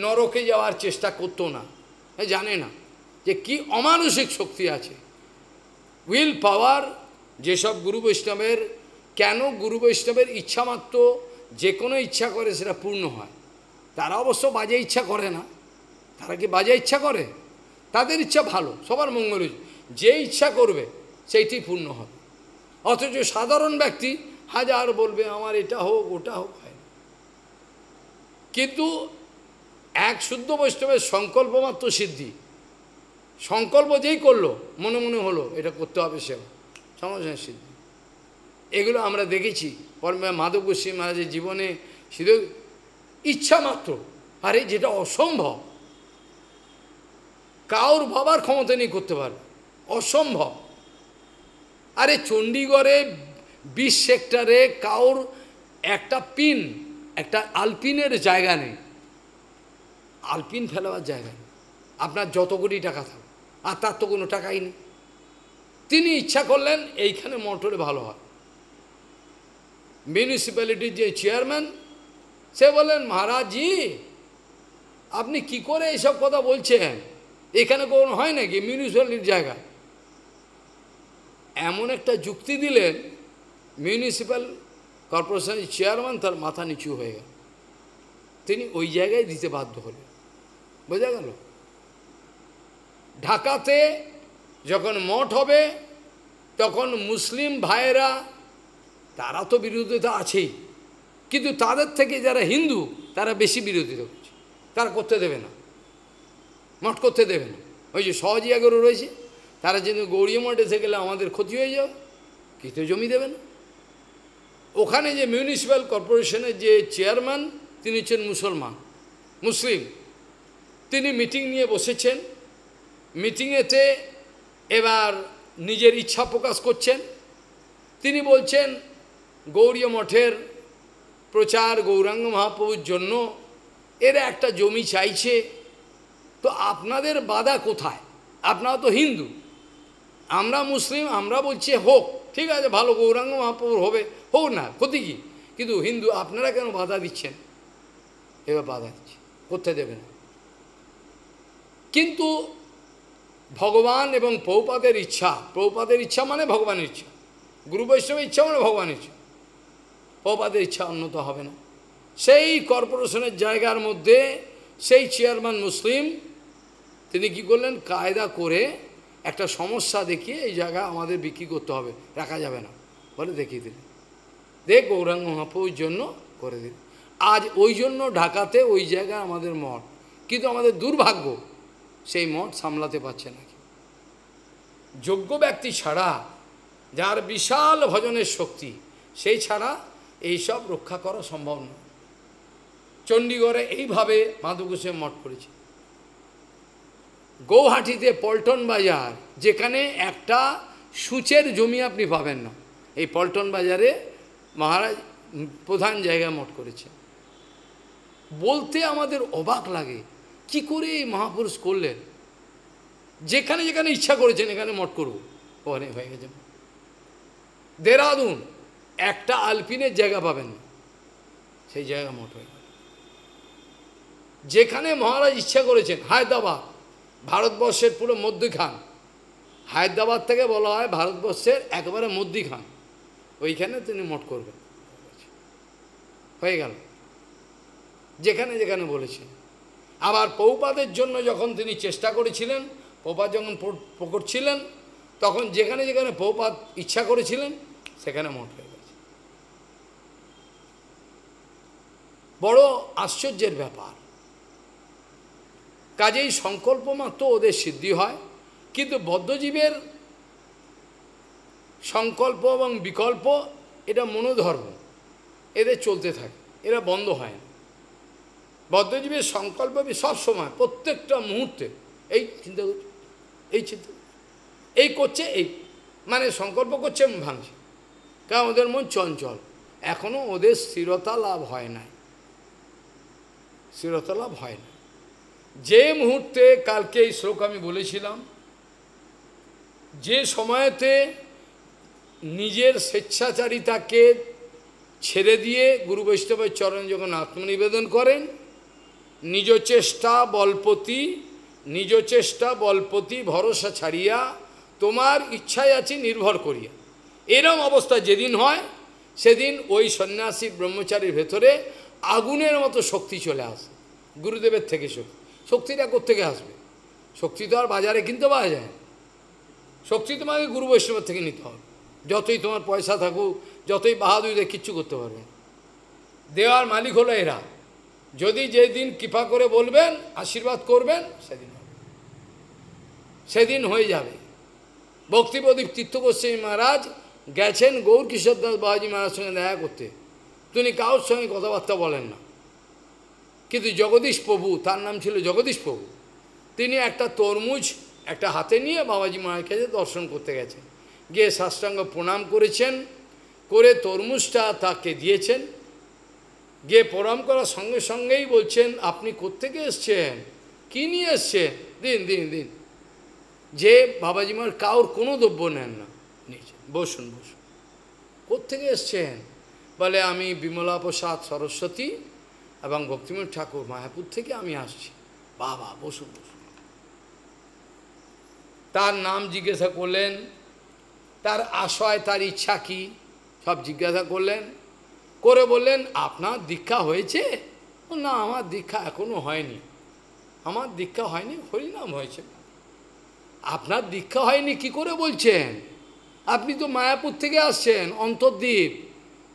নরকে যাওয়ার চেষ্টা করতো না জানে না যে কি অমানসিক শক্তি আছে উইল পাওয়ার যেসব গুরু বৈষ্ণবের কেন গুরু বৈষ্ণবের ইচ্ছামাত্র যে কোনো ইচ্ছা করে সেটা পূর্ণ হয় তারা অবশ্য বাজে ইচ্ছা করে না তারা কি বাজে ইচ্ছা করে তাদের ইচ্ছা ভালো সবার মঙ্গল যে ইচ্ছা করবে সেইটি পূর্ণ হবে অথচ সাধারণ ব্যক্তি হাজার বলবে আমার এটা হোক ওটা হোক হয় কিন্তু এক শুদ্ধ বৈষ্ণবের সংকল্প মাত্র সিদ্ধি সংকল্প যেই করলো মনে মনে হলো এটা করতে হবে সেবা সমস্যা সিদ্ধি এগুলো আমরা দেখেছি পরমে মাধব গোস্বী মহারাজের জীবনে শুধু ইচ্ছা মাত্র আরে যেটা অসম্ভব কাউর ভাবার ক্ষমতা নেই করতে পারবে অসম্ভব আরে চণ্ডীগড়ে বিশ সেক্টরে কাউর একটা পিন একটা আলপিনের জায়গা নেই আলপিন ফেলাবার জায়গা নেই আপনার যত কোটি টাকা থাকবে আর তার তো কোনো টাকাই নেই তিনি ইচ্ছা করলেন এইখানে মোটরে ভালো হয় মিউনিসিপ্যালিটির যে চেয়ারম্যান সে বলেন মহারাজজি আপনি কি করে এইসব কথা বলছেন এখানে কোন হয় নাকি মিউনিসিপালিটির জায়গা এমন একটা যুক্তি দিলেন মিউনিসিপ্যাল কর্পোরেশনের চেয়ারম্যান তার মাথা নিচু হয়ে গেল তিনি ওই জায়গায় দিতে বাধ্য হলেন বোঝা গেল ঢাকাতে যখন মঠ হবে তখন মুসলিম ভাইয়েরা তারা তো বিরোধিতা আছেই কিন্তু তাদের থেকে যারা হিন্দু তারা বেশি বিরোধিতা করছে তারা করতে দেবে না মঠ করতে দেবে না ওই যে সহজিয়া গরু রয়েছে তারা যেন গৌরী মঠ এসে গেলে আমাদের ক্ষতি হয়ে যাবে কিন্তু জমি দেবে না ওখানে যে মিউনিসিপ্যাল কর্পোরেশনের যে চেয়ারম্যান তিনি হচ্ছেন মুসলমান মুসলিম তিনি মিটিং নিয়ে বসেছেন মিটিংয়েতে এবার নিজের ইচ্ছা প্রকাশ করছেন তিনি বলছেন গৌরী মঠের প্রচার গৌরাঙ্গ মহাপ্রভুর জন্য এরা একটা জমি চাইছে তো আপনাদের বাধা কোথায় আপনারা তো হিন্দু আমরা মুসলিম আমরা বলছি হোক ঠিক আছে ভালো গৌরাঙ্গ মহাপ্রভুর হবে হোক না ক্ষতি কী কিন্তু হিন্দু আপনারা কেন বাধা দিচ্ছেন এবার বাধা দিচ্ছে করতে দেবেন কিন্তু ভগবান এবং প্রৌপাদের ইচ্ছা প্রৌপাদের ইচ্ছা মানে ভগবানের ইচ্ছা গুরু বৈষ্ণবের ইচ্ছা মানে ভগবানের ইচ্ছা প্রৌপাদের ইচ্ছা উন্নত হবে না সেই কর্পোরেশনের জায়গার মধ্যে সেই চেয়ারম্যান মুসলিম তিনি কি করলেন কায়দা করে একটা সমস্যা দেখিয়ে এই জায়গা আমাদের বিক্রি করতে হবে রাখা যাবে না বলে দেখিয়ে দিলেন দে গৌরাঙ্গ মহাপুর জন্য করে দিন আজ ওই জন্য ঢাকাতে ওই জায়গা আমাদের মঠ কিন্তু আমাদের দুর্ভাগ্য সেই মঠ সামলাতে পারছে না যোগ্য ব্যক্তি ছাড়া যার বিশাল ভজনের শক্তি সেই ছাড়া এই সব রক্ষা করা সম্ভব নয় চণ্ডীগড়ে এইভাবে মাধুকোষে মঠ করেছে গৌহাটিতে পল্টন বাজার যেখানে একটা সূচের জমি আপনি পাবেন না এই পল্টন বাজারে মহারাজ প্রধান জায়গা মোট করেছে বলতে আমাদের অবাক লাগে কি করে এই মহাপুরুষ করলেন যেখানে যেখানে ইচ্ছা করেছেন এখানে মট করবো ওখানে হয়ে গেছে দেরাদুন একটা আলপিনের জায়গা পাবেন সেই জায়গা মট হয়ে যেখানে মহারাজ ইচ্ছা করেছেন হায়দ্রাবাদ ভারতবর্ষের পুরো খান হায়দ্রাবাদ থেকে বলা হয় ভারতবর্ষের একেবারে খান ওইখানে তিনি মঠ করবেন হয়ে গেল যেখানে যেখানে বলেছেন আবার পৌপাদের জন্য যখন তিনি চেষ্টা করেছিলেন পৌপাত যখন প্রকট ছিলেন তখন যেখানে যেখানে পৌপাদ ইচ্ছা করেছিলেন সেখানে মঠ হয়ে গেছে বড় আশ্চর্যের ব্যাপার কাজেই সংকল্প মাত্র ওদের সিদ্ধি হয় কিন্তু বদ্ধজীবের সংকল্প এবং বিকল্প এটা মনোধর্ম এদের চলতে থাকে এরা বন্ধ হয় না বদ্ধজীবের সংকল্প সবসময় প্রত্যেকটা মুহূর্তে এই চিন্তা করছে এই চিন্তা এই করছে এই মানে সংকল্প করছে ভাঙছে কারণ ওদের মন চঞ্চল এখনও ওদের স্থিরতা লাভ হয় নাই স্থিরতা লাভ হয় না যে মুহূর্তে কালকে এই শ্লোক আমি বলেছিলাম যে সময়তে নিজের স্বেচ্ছাচারিতাকে ছেড়ে দিয়ে গুরু বৈষ্ণবের চরণ যখন আত্মনিবেদন করেন নিজ চেষ্টা বলপতি নিজ চেষ্টা বলপতি ভরসা ছাড়িয়া তোমার ইচ্ছায় আছে নির্ভর করিয়া এরম অবস্থা যেদিন হয় সেদিন ওই সন্ন্যাসী ব্রহ্মচারীর ভেতরে আগুনের মতো শক্তি চলে আসে গুরুদেবের থেকে শক্তি শক্তিটা কোথেকে আসবে শক্তি তো আর বাজারে কিনতে পাওয়া যায় শক্তি তোমাকে গুরু বৈষ্ণবের থেকে নিতে হবে যতই তোমার পয়সা থাকুক যতই বাহাদুরিতে কিচ্ছু করতে পারবে দেওয়ার মালিক হলো এরা যদি যেদিন কৃপা করে বলবেন আশীর্বাদ করবেন সেদিন সেদিন হয়ে যাবে ভক্তি প্রদীপ তীর্থ মহারাজ গেছেন গৌর কিশোর দাস বাবাজি মহারাজ সঙ্গে দেখা করতে তিনি কারোর সঙ্গে কথাবার্তা বলেন না কিন্তু জগদীশ প্রভু তার নাম ছিল জগদীশ প্রভু তিনি একটা তরমুজ একটা হাতে নিয়ে বাবাজি মায়ের কাছে দর্শন করতে গেছেন গিয়ে সাষ্টাঙ্গ প্রণাম করেছেন করে তরমুজটা তাকে দিয়েছেন গিয়ে প্রণাম করার সঙ্গে সঙ্গেই বলছেন আপনি কোত্থেকে এসছেন কী নিয়ে এসছেন দিন দিন দিন যে বাবাজি মার কাউর কোনো দ্রব্য নেন না নিয়েছেন বসুন বসুন কোথেকে এসছেন বলে আমি বিমলা প্রসাদ সরস্বতী এবং ভক্তিময় ঠাকুর মায়াপুর থেকে আমি আসছি বাবা বসু বসু তার নাম জিজ্ঞাসা করলেন তার আশয় তার ইচ্ছা কি সব জিজ্ঞাসা করলেন করে বললেন আপনার দীক্ষা হয়েছে না আমার দীক্ষা এখনো হয়নি আমার দীক্ষা হয়নি হরিনাম হয়েছে আপনার দীক্ষা হয়নি কি করে বলছেন আপনি তো মায়াপুর থেকে আসছেন অন্তর্দ্বীপ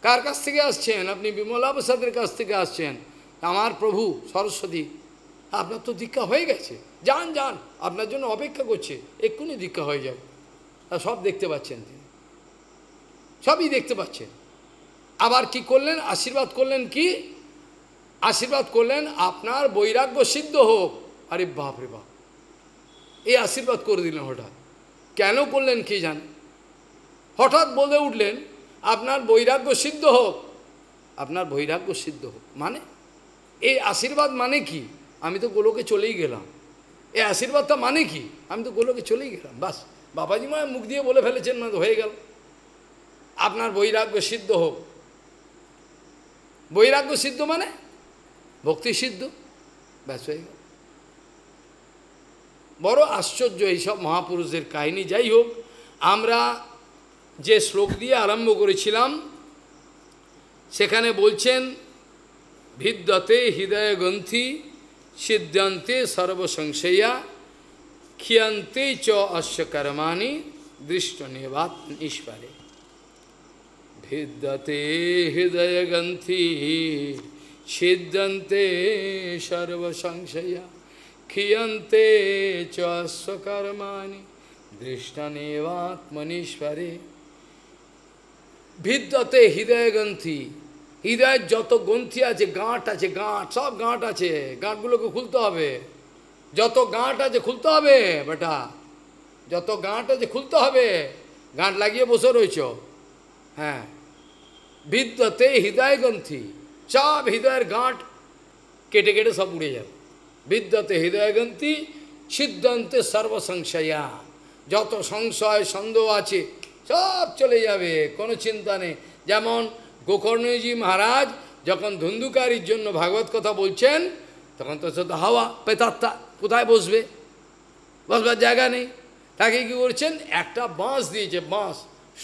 কার কাছ থেকে আসছেন আপনি বিমলা প্রসাদের কাছ থেকে আসছেন আমার প্রভু সরস্বতী আপনার তো দীক্ষা হয়ে গেছে যান যান আপনার জন্য অপেক্ষা করছে এক্ষুনি দীক্ষা হয়ে যাবে সব দেখতে পাচ্ছেন তিনি সবই দেখতে পাচ্ছেন আবার কি করলেন আশীর্বাদ করলেন কি আশীর্বাদ করলেন আপনার বৈরাগ্য সিদ্ধ হোক আরে বাপ রে বাপ এই আশীর্বাদ করে দিলেন হঠাৎ কেন করলেন কি জান হঠাৎ বলে উঠলেন আপনার বৈরাগ্য সিদ্ধ হোক আপনার বৈরাগ্য সিদ্ধ হোক মানে এই আশীর্বাদ মানে কি আমি তো গোলকে চলেই গেলাম এই আশীর্বাদটা মানে কি আমি তো গোলকে চলেই গেলাম বাস বাবাজি মায় মুখ দিয়ে বলে ফেলেছেন না হয়ে গেল আপনার বৈরাগ্য সিদ্ধ হোক বৈরাগ্য সিদ্ধ মানে ভক্তি সিদ্ধ ব্যাস হয়ে গেল বড় আশ্চর্য এইসব মহাপুরুষদের কাহিনী যাই হোক আমরা যে শ্লোক দিয়ে আরম্ভ করেছিলাম সেখানে বলছেন भिद्यते हृदय ग्रंथि छिद्यंते सर्व संशया खियंते च अश्य कर्माणी दृष्ट निवात ईश्वरे भिद्यते हृदय ग्रंथि छिद्यंते सर्व संशया खियंते च अश्य कर्माणी दृष्ट निवात्मनीश्वरे भिद्यते हृदय ग्रंथि হৃদয়ের যত গ্রন্থি আছে গাঁট আছে গাঁট সব গাঁট আছে গাঁটগুলোকে খুলতে হবে যত গাঁট আছে খুলতে হবে বেটা যত গাঁট আছে খুলতে হবে গাঁট লাগিয়ে বসে রয়েছ হ্যাঁ বিদ্যতে হৃদয় গ্রন্থি সব হৃদয়ের গাঁট কেটে কেটে সব উড়ে যাবে বিদ্যতে হৃদয় গ্রন্থি সিদ্ধান্তে সর্বসংশয়া যত সংশয় সন্দেহ আছে সব চলে যাবে কোনো চিন্তা নেই যেমন গোকর্ণজি মহারাজ যখন ধুন্দুকারীর জন্য ভাগবত কথা বলছেন তখন তো সে হাওয়া পেতাত্তা কোথায় বসবে বসবার জায়গা নেই তাকে কি করছেন একটা বাঁশ দিয়েছে বাঁশ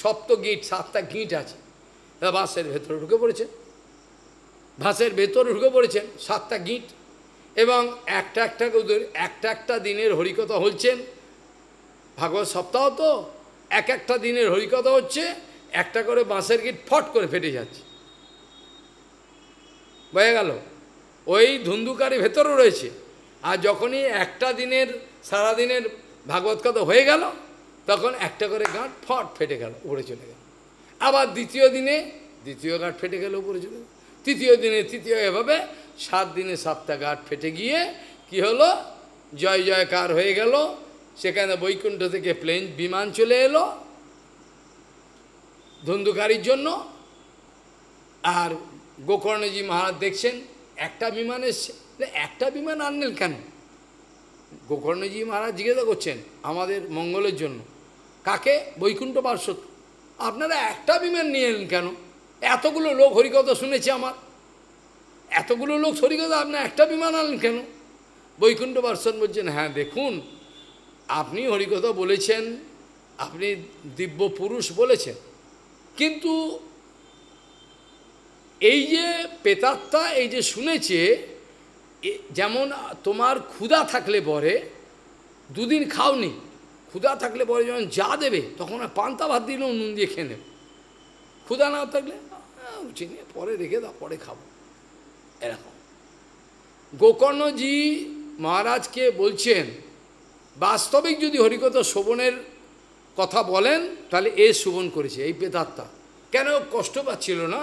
সপ্ত গিট সাতটা গিট আছে বাঁশের ভেতরে ঢুকে পড়েছে বাঁশের ভেতরে ঢুকে পড়েছেন সাতটা গিট এবং একটা একটা একটা একটা দিনের হরিকথা হচ্ছেন ভাগবত সপ্তাহ তো এক একটা দিনের হরিকথা হচ্ছে একটা করে বাঁশের গিট ফট করে ফেটে যাচ্ছে বয়ে গেল ওই ধুন্দুকারি ভেতরও রয়েছে আর যখনই একটা দিনের সারাদিনের ভাগবত কথা হয়ে গেল তখন একটা করে গাঁট ফট ফেটে গেল উপরে চলে গেল আবার দ্বিতীয় দিনে দ্বিতীয় গাঁট ফেটে গেল উপরে চলে গেল তৃতীয় দিনে তৃতীয় এভাবে সাত দিনে সাতটা গাঁট ফেটে গিয়ে কি হলো জয় জয়কার হয়ে গেল সেখানে বৈকুণ্ঠ থেকে প্লেন বিমান চলে এলো ধুন্ধুকারীর জন্য আর গোকর্ণজি মহারাজ দেখছেন একটা বিমান এসছে একটা বিমান আনলেন কেন গোকর্ণজি মহারাজ জিজ্ঞাসা করছেন আমাদের মঙ্গলের জন্য কাকে বৈকুণ্ঠ পার্শ্বত আপনারা একটা বিমান নিয়ে এলেন কেন এতগুলো লোক হরিকথা শুনেছে আমার এতগুলো লোক হরিকথা আপনি একটা বিমান আনলেন কেন বৈকুণ্ঠ পার্শ্বত বলছেন হ্যাঁ দেখুন আপনি হরিকথা বলেছেন আপনি দিব্য পুরুষ বলেছেন কিন্তু এই যে পেতাত্মা এই যে শুনেছে যেমন তোমার ক্ষুধা থাকলে পরে দুদিন খাওনি ক্ষুধা থাকলে পরে যখন যা দেবে তখন পান্তা ভাত দিলেও নুন দিয়ে খেয়ে নেবে ক্ষুধা না থাকলে চিনি পরে রেখে দাও পরে খাবো এরকম গোকর্ণজি মহারাজকে বলছেন বাস্তবিক যদি হরিকতা শোভনের কথা বলেন তাহলে এ শোভন করেছে এই বেদাত্মা কেন কষ্ট পাচ্ছিল না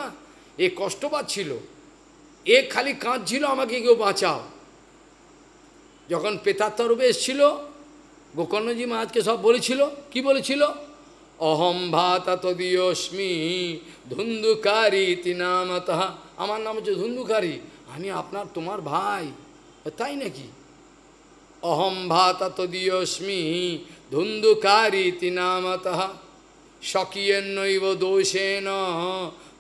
এ কষ্ট পাচ্ছিল এ খালি কাঁদছিল আমাকে কেউ বাঁচাও যখন রূপে এসছিল গোকর্ণজি মহাজকে সব বলেছিল কি বলেছিল অহম ভাতা তদীয়স্মি ধুন্দুকারী তিনামত আমার নাম হচ্ছে ধুন্দুকারী আমি আপনার তোমার ভাই তাই নাকি অহম ভাতা তদীয়স্মি ধুন্ধুকারী তিনামত স্বকীয়ন্নৈব দোষেন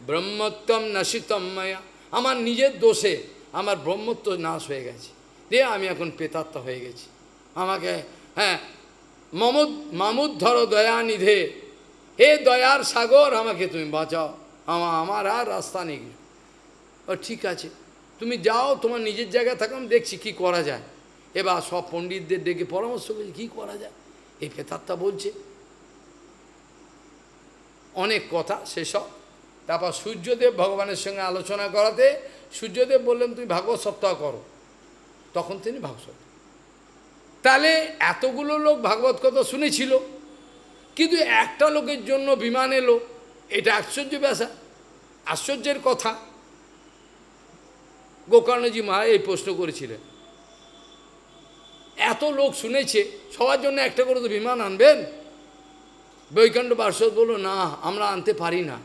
ব্রহ্মত্বম নশিতম মায়া আমার নিজের দোষে আমার ব্রহ্মত্ব নাশ হয়ে গেছে দে আমি এখন পেতাত্ম হয়ে গেছি আমাকে হ্যাঁ মমুদ মামুদ ধরো দয়া নিধে হে দয়ার সাগর আমাকে তুমি বাঁচাও আমার আমার আর রাস্তা নেই ও ঠিক আছে তুমি যাও তোমার নিজের জায়গায় থাকো দেখছি কি করা যায় এবার সব পণ্ডিতদের ডেকে পরামর্শ করছি কী করা যায় এই প্রেতাত্মা বলছে অনেক কথা সেসব তারপর সূর্যদেব ভগবানের সঙ্গে আলোচনা করাতে সূর্যদেব বললেন তুমি ভাগবত সপ্তাহ করো তখন তিনি ভাগবত তাহলে এতগুলো লোক ভাগবত কথা শুনেছিল কিন্তু একটা লোকের জন্য বিমান এলো এটা আশ্চর্য ব্যাসা আশ্চর্যের কথা গোকর্ণজি মা এই প্রশ্ন করেছিলেন এত লোক শুনেছে সবার জন্য একটা করে তো বিমান আনবেন বৈকণ্ঠ পার্শ্বদ বলল না আমরা আনতে পারি না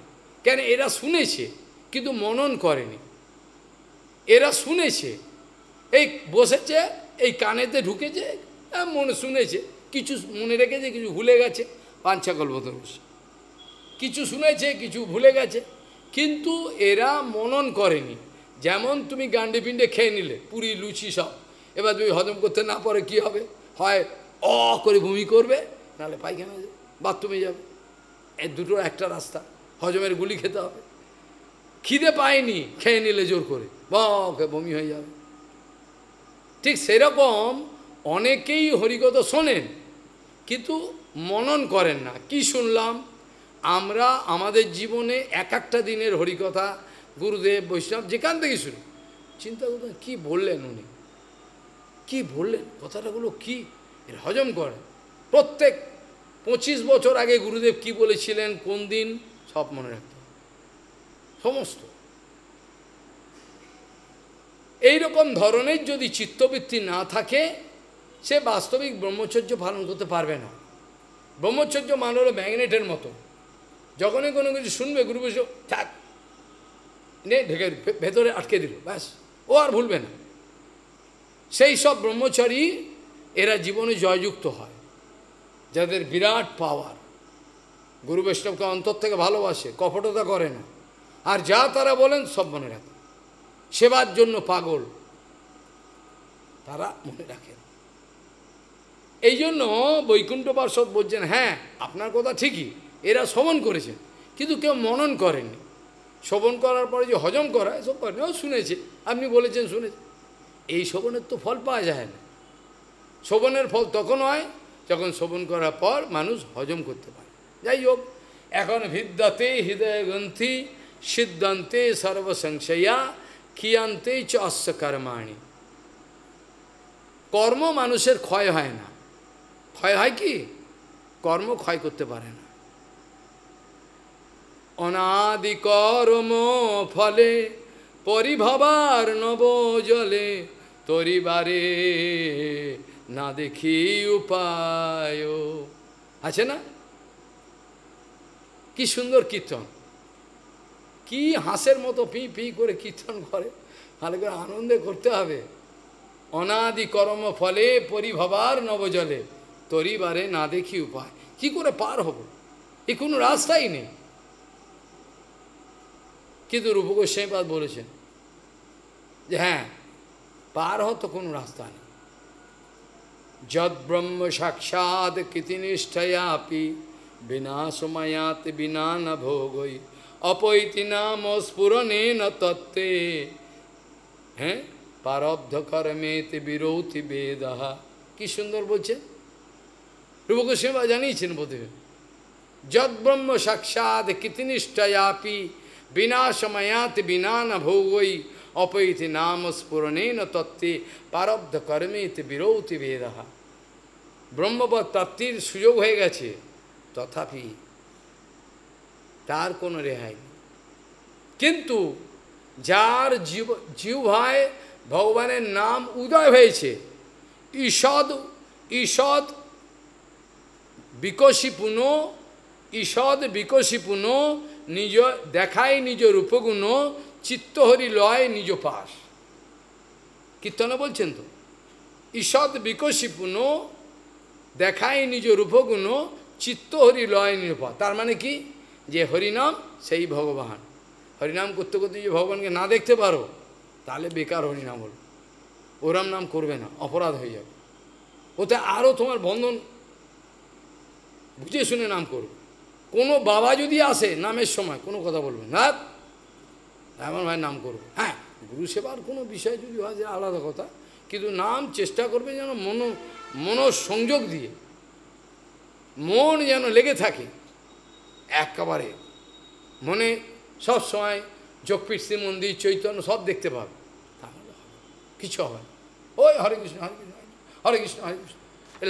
কেন এরা শুনেছে কিন্তু মনন করেনি এরা শুনেছে এই বসেছে এই কানেতে ঢুকেছে মনে শুনেছে কিছু মনে রেখেছে কিছু ভুলে গেছে পাঞ্চাকল্পত বসে কিছু শুনেছে কিছু ভুলে গেছে কিন্তু এরা মনন করেনি যেমন তুমি গান্ডি পিণ্ডে খেয়ে নিলে পুরি লুচি সব এবার তুমি হজম করতে না পারে কি হবে হয় অ করে ভূমি করবে নাহলে পায়খানা যাবে বাথরুমে যাবে এই দুটোর একটা রাস্তা হজমের গুলি খেতে হবে খিদে পায়নি খেয়ে নিলে জোর করে বকে বমি হয়ে যাবে ঠিক সেরকম অনেকেই হরিকথা শোনেন কিন্তু মনন করেন না কি শুনলাম আমরা আমাদের জীবনে এক একটা দিনের হরিকথা গুরুদেব বৈষ্ণব যেখান থেকে শুনি চিন্তা করতাম কী বললেন উনি কি বললেন কথাটাগুলো কি এর হজম করে প্রত্যেক পঁচিশ বছর আগে গুরুদেব কি বলেছিলেন কোন দিন সব মনে রাখতে সমস্ত এই রকম ধরনের যদি চিত্তবৃত্তি না থাকে সে বাস্তবিক ব্রহ্মচর্য পালন করতে পারবে না ব্রহ্মচর্য মান হলো ম্যাগনেটের মতো যখনই কোনো কিছু শুনবে গুরুবেশ ঠাক নে ঢেকে ভেতরে আটকে দিল ব্যাস ও আর ভুলবে না সেই সব ব্রহ্মচারী এরা জীবনে জয়যুক্ত হয় যাদের বিরাট পাওয়ার গুরু বৈষ্ণবকে অন্তর থেকে ভালোবাসে কপটতা করে না আর যা তারা বলেন সব মনে রাখে সেবার জন্য পাগল তারা মনে রাখেন এই জন্য বৈকুণ্ঠ পার্শ্বদ বলছেন হ্যাঁ আপনার কথা ঠিকই এরা শ্রবণ করেছে কিন্তু কেউ মনন করেনি শ্রবণ করার পরে যে হজম করা এসব করেনি ও শুনেছে আপনি বলেছেন শুনেছে এই শোভনের তো ফল পাওয়া যায় না শোভনের ফল তখন হয় যখন শোভন করার পর মানুষ হজম করতে পারে যাই হোক এখন ভিদ্যাতে হৃদয় গ্রন্থি সিদ্ধান্তে সর্বসংশয়া কিয়ান্তে চ অশ্ব কর্মাণী কর্ম মানুষের ক্ষয় হয় না ক্ষয় হয় কি কর্ম ক্ষয় করতে পারে না অনাদি কর্ম ফলে পরিভবার নব জলে বারে না দেখি উপায় আছে না কি সুন্দর কীর্তন কি হাঁসের মতো পি পি করে কীর্তন করে ভালো করে আনন্দে করতে হবে অনাদি কর্ম ফলে পরিভবার নবজলে বারে না দেখি উপায় কি করে পার হব এ কোনো রাস্তাই নেই কিন্তু রূপগোস্বাই বলেছেন যে হ্যাঁ পার হত কোনো রাস্তা নেই যদ ব্রহ্ম সাক্ষাৎ কৃতিনিষ্ঠায়াপি বিনাশমায়াত বিনা না ভোগই অপৈতি নাম স্ফুরণে তত্ত্বে হ্যাঁ পারব্ধ কর্মেতে বিরৌতি বেদাহা কি সুন্দর বলছে রূপকোষেবা জানিয়েছেন বোধে যদ ব্রহ্ম সাক্ষাৎ কৃতিনিষ্ঠায়াপি বিনা সময়াত বিনা না ভোগই অপৈতি নাম স্ফুরণেন তত্ত্বে পারব্ধ কর্মে ইতি বিরৌতি বেদাহা ব্রহ্মবৎ তত্ত্বের সুযোগ হয়ে গেছে তথাপি তার কোনো রেহাই কিন্তু যার জীব জিহ্বায় ভগবানের নাম উদয় হয়েছে ঈষদ ঈষদ বিকশিপূর্ণ ঈষদ বিকশিপূর্ণ নিজ দেখায় নিজ রূপগুণ চিত্তহরি লয় নিজ পাস কীর্তনে বলছেন তো ঈষৎ বিকশিপুণ দেখায় নিজ রূপগুণ চিত্তহরি লয় নিজ পাশ তার মানে কি যে হরিনাম সেই ভগবান হরিনাম করতে করতে যদি ভগবানকে না দেখতে পারো তাহলে বেকার হরিনাম হল ওরাম নাম করবে না অপরাধ হয়ে যাবে ওতে আরও তোমার বন্ধন বুঝে শুনে নাম করো কোনো বাবা যদি আসে নামের সময় কোনো কথা বলবে না এমন ভাই নাম করব হ্যাঁ গুরু সেবার কোনো বিষয় যদি হয় যে আলাদা কথা কিন্তু নাম চেষ্টা করবে যেন মন মনোসংযোগ দিয়ে মন যেন লেগে থাকে একেবারে মনে সব সময় যোগপীঠ শ্রী মন্দির চৈতন্য সব দেখতে পাবে তাহলে কিছু হবে না ওই হরে কৃষ্ণ হরে কৃষ্ণ হরে কৃষ্ণ হরে কৃষ্ণ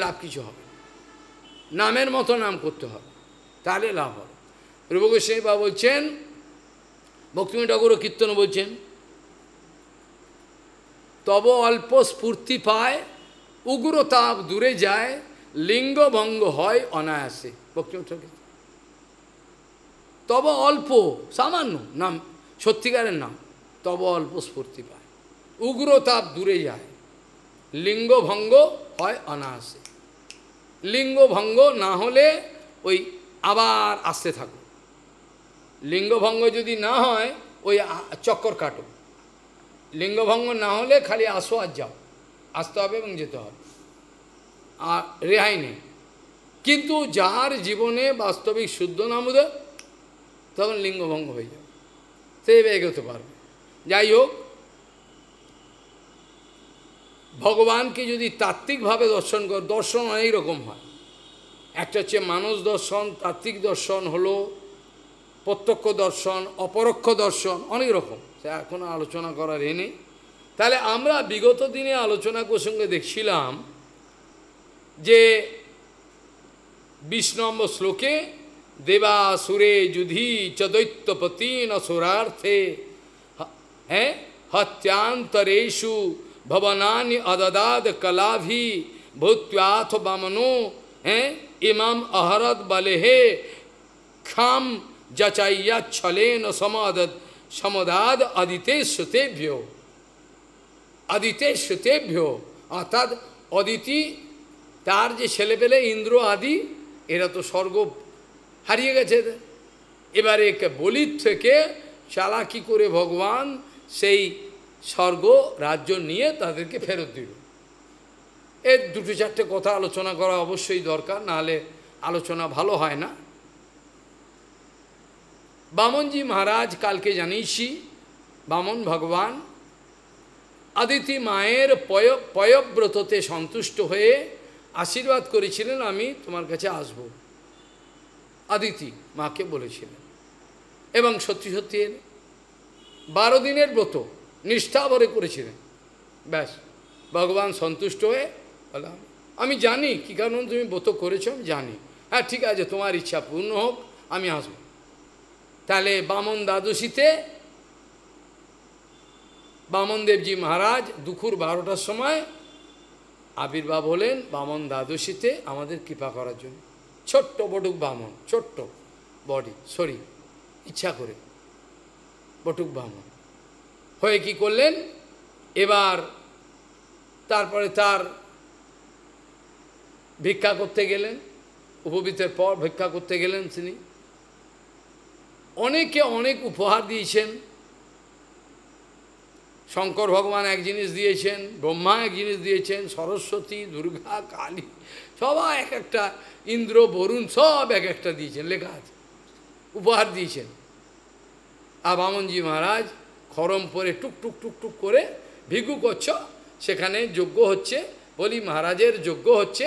লাভ কিছু হবে নামের মতো নাম করতে হবে তাহলে লাভ হবে রূপগোস্বামী বা বলছেন ভক্তিমী ঠাকুরও কীর্তন বলছেন তব অল্প স্ফূর্তি পায় উগ্রতাপ দূরে যায় লিঙ্গভঙ্গ হয় অনায়াসে ভক্তিম ঠাকুর তব অল্প সামান্য নাম সত্যিকারের নাম তব অল্প স্ফূর্তি পায় উগ্রতাপ দূরে যায় লিঙ্গভঙ্গ হয় অনায়াসে লিঙ্গভঙ্গ না হলে ওই আবার আসতে থাকুক লিঙ্গভঙ্গ যদি না হয় ওই চক্কর কাটো লিঙ্গভঙ্গ না হলে খালি আসো আর যাও আসতে হবে এবং যেতে হবে আর রেহাই নেই কিন্তু যার জীবনে বাস্তবিক শুদ্ধ নামোদয় তখন লিঙ্গভঙ্গ হয়ে যাবে সে এগোতে পারবে যাই হোক ভগবানকে যদি তাত্ত্বিকভাবে দর্শন কর দর্শন অনেক রকম হয় একটা হচ্ছে মানুষ দর্শন তাত্ত্বিক দর্শন হলো প্রত্যক্ষ দর্শন অপরোক্ষ দর্শন অনেক রকম সে এখন আলোচনা করার এ নেই তাহলে আমরা বিগত দিনে আলোচনা প্রসঙ্গে দেখছিলাম যে বিশ নম্বর শ্লোকে দেবা সুরে যুধি চদৈত্যপতি নসুরার্থে হ্যাঁ হত্যান্তরেশু ভবনানি অদদাদ কলাভি ভূত্যাথ বামনো হ্যাঁ ইমাম অহরদ বলে হে খাম যাচাইয়া ছলেন সমাদ সমাদ আদিতে শ্রুতেভ্য আদিতে শ্রুতেভ্য অর্থাৎ অদিতি তার যে ছেলেপেলে ইন্দ্র আদি এরা তো স্বর্গ হারিয়ে গেছে এবারে বলির থেকে চালাকি করে ভগবান সেই স্বর্গ রাজ্য নিয়ে তাদেরকে ফেরত দিল এর দুটো চারটে কথা আলোচনা করা অবশ্যই দরকার নাহলে আলোচনা ভালো হয় না বামনজি মহারাজ কালকে জানিয়েছি বামন ভগবান আদিতি মায়ের পয় পয়ব্রততে সন্তুষ্ট হয়ে আশীর্বাদ করেছিলেন আমি তোমার কাছে আসব আদিতি মাকে বলেছিলেন এবং সত্যি সত্যি বারো দিনের ব্রত নিষ্ঠাভরে করেছিলেন ব্যাস ভগবান সন্তুষ্ট হয়ে বললাম আমি জানি কী কারণ তুমি ব্রত করেছো আমি জানি হ্যাঁ ঠিক আছে তোমার ইচ্ছা পূর্ণ হোক আমি আসবো তাহলে বামন দ্বাদশীতে বামনদেবজি মহারাজ দুপুর বারোটার সময় আবির্ভাব হলেন বামন দ্বাদশীতে আমাদের কৃপা করার জন্য ছোট্ট বটুক বামন ছোট্ট বডি সরি ইচ্ছা করে বটুক বামন হয়ে কি করলেন এবার তারপরে তার ভিক্ষা করতে গেলেন উপবৃতের পর ভিক্ষা করতে গেলেন তিনি অনেকে অনেক উপহার দিয়েছেন শঙ্কর ভগবান এক জিনিস দিয়েছেন ব্রহ্মা এক জিনিস দিয়েছেন সরস্বতী দুর্গা কালী সবাই এক একটা ইন্দ্র বরুণ সব এক একটা দিয়েছেন লেখা আছে উপহার দিয়েছেন আর বামনজি মহারাজ খরম পরে টুক টুক টুক টুক করে ভিগু কচ্ছ সেখানে যোগ্য হচ্ছে বলি মহারাজের যোগ্য হচ্ছে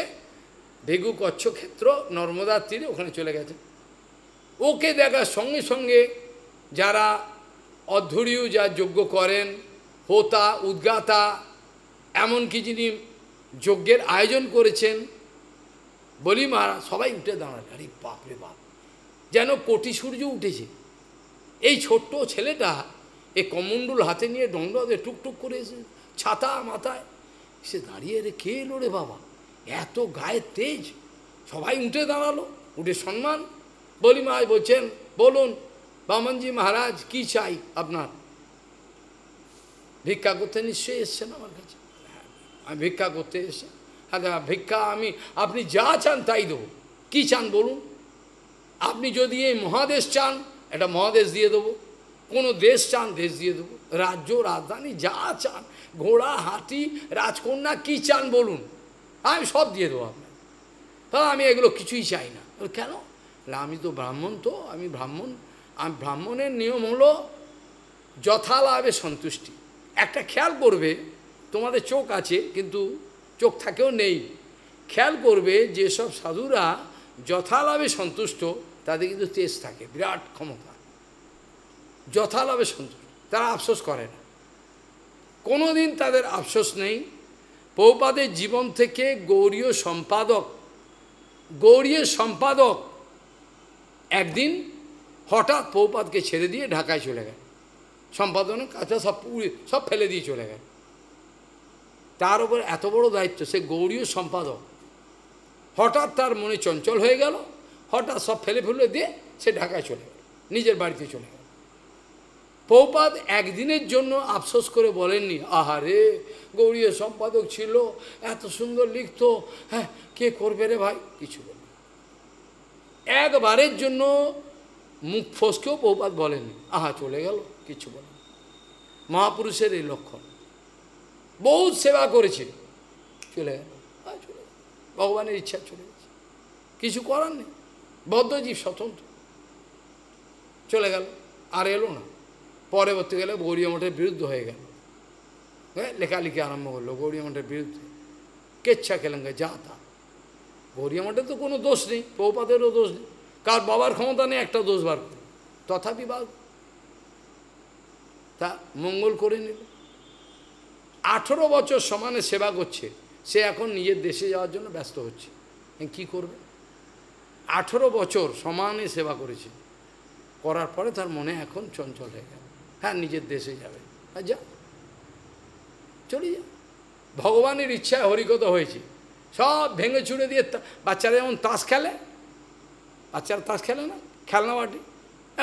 ভিগু কচ্ছ ক্ষেত্র নর্মদার তীরে ওখানে চলে গেছে ওকে দেখার সঙ্গে সঙ্গে যারা অধ্যরীয় যা যজ্ঞ করেন হোতা উদ্গাতা এমনকি যিনি যজ্ঞের আয়োজন করেছেন বলি মারা সবাই উঠে দাঁড়ায় আরে রে বাপ যেন কোটি সূর্য উঠেছে এই ছোট্ট ছেলেটা এই কমণ্ডুল হাতে নিয়ে দণ্ডে টুকটুক করে এসে ছাতা মাথায় সে দাঁড়িয়ে রে কে এলো রে বাবা এত গায়ের তেজ সবাই উঠে দাঁড়ালো উঠে সম্মান বলি মহারাজ বলছেন বলুন বামনজি মহারাজ কি চাই আপনার ভিক্ষা করতে নিশ্চয়ই এসছেন আমার কাছে আমি হ্যাঁ, ভিক্ষা করতে এসছেন হ্যাঁ ভিক্ষা আমি আপনি যা চান তাই দেবো কী চান বলুন আপনি যদি এই মহাদেশ চান এটা মহাদেশ দিয়ে দেবো কোনো দেশ চান দেশ দিয়ে দেবো রাজ্য রাজধানী যা চান ঘোড়া হাতি রাজকন্যা কি চান বলুন আমি সব দিয়ে দেবো আপনার তা আমি এগুলো কিছুই চাই না কেন আমি তো ব্রাহ্মণ তো আমি ব্রাহ্মণ আমি ব্রাহ্মণের নিয়ম হলো যথালাভে সন্তুষ্টি একটা খেয়াল করবে তোমাদের চোখ আছে কিন্তু চোখ থাকেও নেই খেয়াল করবে যেসব সাধুরা যথালাভে সন্তুষ্ট তাদের কিন্তু তেজ থাকে বিরাট ক্ষমতা যথালাভে সন্তুষ্ট তারা আফসোস করে না কোনো দিন তাদের আফসোস নেই পৌপাদের জীবন থেকে গৌরীয় সম্পাদক গৌরীয় সম্পাদক একদিন হঠাৎ পৌপাতকে ছেড়ে দিয়ে ঢাকায় চলে গেল সম্পাদনের কাঁচা সব পুড়ে সব ফেলে দিয়ে চলে গেল তার উপর এত বড় দায়িত্ব সে গৌরীয় সম্পাদক হঠাৎ তার মনে চঞ্চল হয়ে গেল হঠাৎ সব ফেলে ফেলে দিয়ে সে ঢাকায় চলে গেল নিজের বাড়িতে চলে গেল পৌপাত একদিনের জন্য আফসোস করে বলেননি আহারে গৌরীয় সম্পাদক ছিল এত সুন্দর লিখতো হ্যাঁ কে করবে রে ভাই কিছু একবারের জন্য মুখ ফসকেও বহুপাত বলেনি আহা চলে গেল কিছু বলেন মহাপুরুষের এই লক্ষণ বহুত সেবা করেছে চলে গেল চলে ভগবানের ইচ্ছা চলে গেছে কিছু করার নেই বদ্ধজীব স্বতন্ত্র চলে গেল আর এলো না পরবর্তী গেলে গৌরী মঠের বিরুদ্ধ হয়ে গেল হ্যাঁ লেখালেখি আরম্ভ করলো গৌরী মঠের বিরুদ্ধে কেচ্ছা খেলেন যা তা গৌরী মঠে তো কোনো দোষ নেই প্রপাতেরও দোষ নেই কার বাবার ক্ষমতা নেই একটা দোষ বার তথাপি বা তা মঙ্গল করে নিল আঠেরো বছর সমানে সেবা করছে সে এখন নিজের দেশে যাওয়ার জন্য ব্যস্ত হচ্ছে কি করবে আঠেরো বছর সমানে সেবা করেছে করার পরে তার মনে এখন চঞ্চল হয়ে গেল হ্যাঁ নিজের দেশে যাবে যা চলে যা ভগবানের ইচ্ছায় হরিকতা হয়েছে সব ভেঙে চুড়ে দিয়ে বাচ্চারা যেমন তাস খেলে বাচ্চারা তাস খেলে না খেলনা বাটি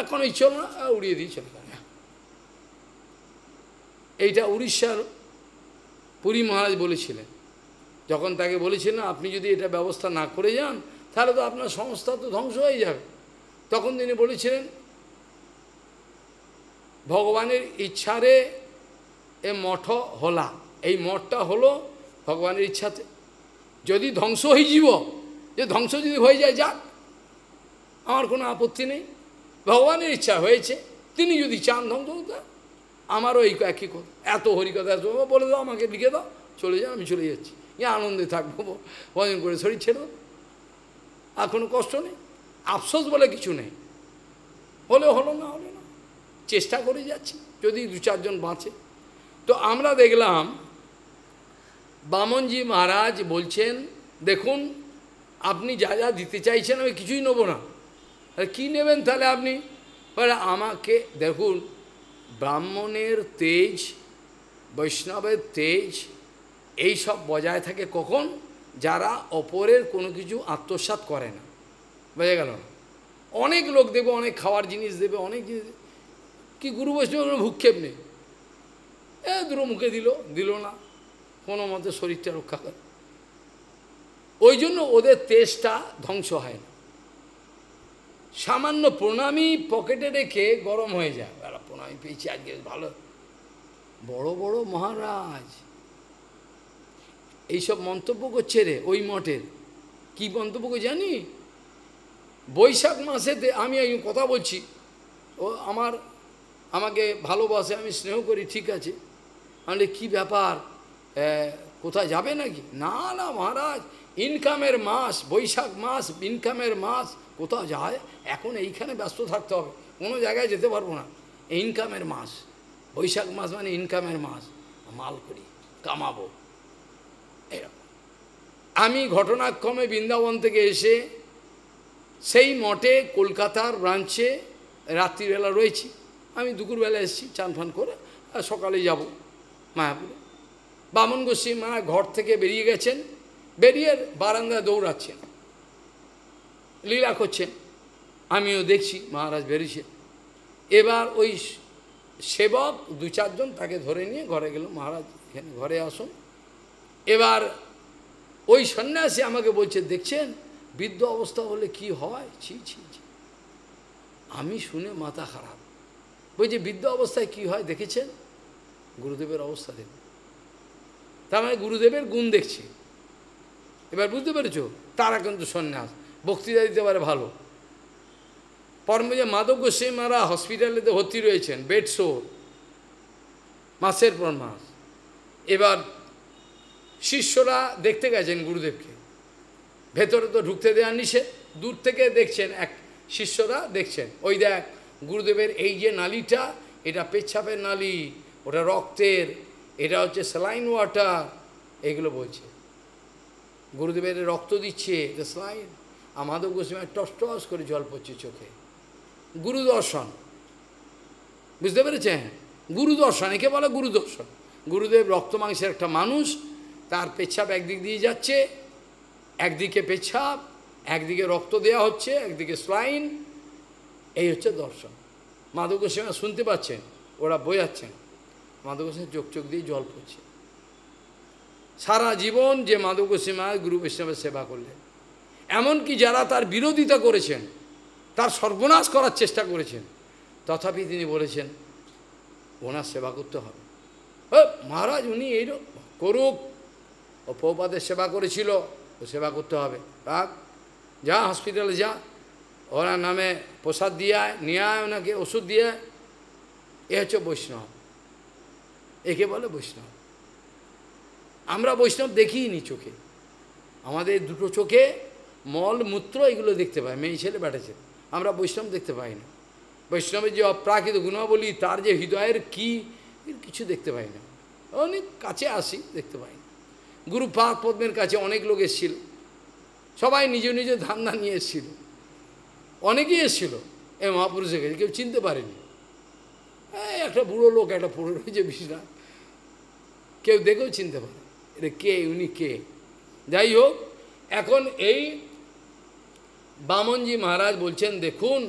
এখন ইচ্ছে না উড়িয়ে দিয়ে চলে যাবে এইটা উড়িষ্যার পুরী মহারাজ বলেছিলেন যখন তাকে বলেছিলেন আপনি যদি এটা ব্যবস্থা না করে যান তাহলে তো আপনার সংস্থা তো ধ্বংস হয়ে যাবে তখন তিনি বলেছিলেন ভগবানের ইচ্ছারে এ মঠ হলা এই মঠটা হলো ভগবানের ইচ্ছাতে যদি ধ্বংস হয়ে জীব যে ধ্বংস যদি হয়ে যায় যাক আমার কোনো আপত্তি নেই ভগবানের ইচ্ছা হয়েছে তিনি যদি চান ধ্বংস হতে আমারও এই একই কথা এত হরিকথা এত বলে দাও আমাকে লিখে দাও চলে যাও আমি চলে যাচ্ছি এ আনন্দে থাকবো ভজন করে শরীর ছেড়ে দাও আর কোনো কষ্ট নেই আফসোস বলে কিছু নেই হলে হলো না হলো না চেষ্টা করে যাচ্ছি যদি দু চারজন বাঁচে তো আমরা দেখলাম বামনজি মহারাজ বলছেন দেখুন আপনি যা যা দিতে চাইছেন আমি কিছুই নেবো না আরে কী নেবেন তাহলে আপনি আমাকে দেখুন ব্রাহ্মণের তেজ বৈষ্ণবের তেজ এই সব বজায় থাকে কখন যারা অপরের কোনো কিছু আত্মসাত করে না বোঝা গেল অনেক লোক দেবে অনেক খাওয়ার জিনিস দেবে অনেক জিনিস কি গুরু বৈষ্ণব কোনো ভূক্ষেপ নেই এ দুটো মুখে দিল দিল না কোনো মতে শরীরটা রক্ষা করে ওই জন্য ওদের তেজটা ধ্বংস হয় না সামান্য প্রণামী পকেটে রেখে গরম হয়ে যায় বেলা প্রণামী পেয়েছি আজকে ভালো বড় বড় মহারাজ এইসব মন্তব্য করছে রে ওই মঠের কি মন্তব্য জানি বৈশাখ মাসেতে আমি কথা বলছি ও আমার আমাকে ভালোবাসে আমি স্নেহ করি ঠিক আছে আমি কি ব্যাপার কোথায় যাবে নাকি না না মহারাজ ইনকামের মাস বৈশাখ মাস ইনকামের মাস কোথাও যায় এখন এইখানে ব্যস্ত থাকতে হবে কোনো জায়গায় যেতে পারবো না ইনকামের মাস বৈশাখ মাস মানে ইনকামের মাস মাল করি কামাবো এরকম আমি ঘটনাক্রমে বৃন্দাবন থেকে এসে সেই মঠে কলকাতার ব্রাঞ্চে রাত্রিবেলা রয়েছি আমি দুপুরবেলা এসেছি চান ফান করে সকালে যাব মায়াপুরে বামন গোস্বী মহারাজ ঘর থেকে বেরিয়ে গেছেন বেরিয়ে বারান্দায় দৌড়াচ্ছেন লীলা করছেন আমিও দেখছি মহারাজ বেরিয়েছে এবার ওই সেবক দু চারজন তাকে ধরে নিয়ে ঘরে গেল মহারাজ এখানে ঘরে আসুন এবার ওই সন্ন্যাসী আমাকে বলছে দেখছেন বৃদ্ধ অবস্থা হলে কি হয় ছি ছি ছি আমি শুনে মাথা খারাপ বলছি বৃদ্ধ অবস্থায় কি হয় দেখেছেন গুরুদেবের অবস্থা দেখব তার মানে গুরুদেবের গুণ দেখছে এবার বুঝতে পেরেছ তারা কিন্তু সন্ন্যাস বক্তৃতা দিতে পারে ভালো পরমজা মাদক গোস্বী মারা তো ভর্তি রয়েছেন বেড শো মাসের পর মাস এবার শিষ্যরা দেখতে গেছেন গুরুদেবকে ভেতরে তো ঢুকতে দেওয়া নিষে দূর থেকে দেখছেন এক শিষ্যরা দেখছেন ওই দেখ গুরুদেবের এই যে নালিটা এটা পেচ্ছাপের নালি ওটা রক্তের এটা হচ্ছে স্যালাইন ওয়াটার এগুলো বলছে গুরুদেবের রক্ত দিচ্ছে এটা স্যালাইন আমাদের গোস্বামী টস টস করে জল পড়ছে চোখে গুরু দর্শন বুঝতে পেরেছেন গুরু দর্শন একে বলে গুরু দর্শন গুরুদেব রক্ত মাংসের একটা মানুষ তার পেচ্ছাপ একদিক দিয়ে যাচ্ছে একদিকে পেচ্ছাপ একদিকে রক্ত দেয়া হচ্ছে একদিকে স্লাইন এই হচ্ছে দর্শন মাধব গোস্বামী শুনতে পাচ্ছেন ওরা বোঝাচ্ছেন মাধব চোখ চোখ দিয়ে জল পড়ছে সারা জীবন যে মাধব মা গুরু বৈষ্ণবের সেবা করলেন এমনকি যারা তার বিরোধিতা করেছেন তার সর্বনাশ করার চেষ্টা করেছেন তথাপি তিনি বলেছেন ওনার সেবা করতে হবে ও মহারাজ উনি এই করুক ও পৌপাদের সেবা করেছিল ও সেবা করতে হবে রাগ যা হসপিটালে যা ওরা নামে প্রসাদ দিয়ে আয় নিয়ে আয় ওনাকে ওষুধ দিয়ে এ হচ্ছে বৈষ্ণব একে বলে বৈষ্ণব আমরা বৈষ্ণব দেখিনি চোখে আমাদের দুটো চোখে মল মূত্র এগুলো দেখতে পাই মেয়ে ছেলে বেটেছে আমরা বৈষ্ণব দেখতে পাই না বৈষ্ণবের যে অপ্রাকৃত গুণাবলী তার যে হৃদয়ের কি কিছু দেখতে পাই না অনেক কাছে আসি দেখতে পাই না গুরু পাক পদ্মের কাছে অনেক লোক এসেছিল সবাই নিজ নিজ ধান্দা নিয়ে এসেছিল অনেকেই এসেছিল এই মহাপুরুষের কাছে কেউ চিনতে পারেনি একটা বুড়ো লোক একটা পড়ে রয়েছে বিষ্ণা কেউ দেখেও চিনতে পারে এটা কে উনি কে যাই হোক এখন এই বামনজি মহারাজ বলছেন দেখুন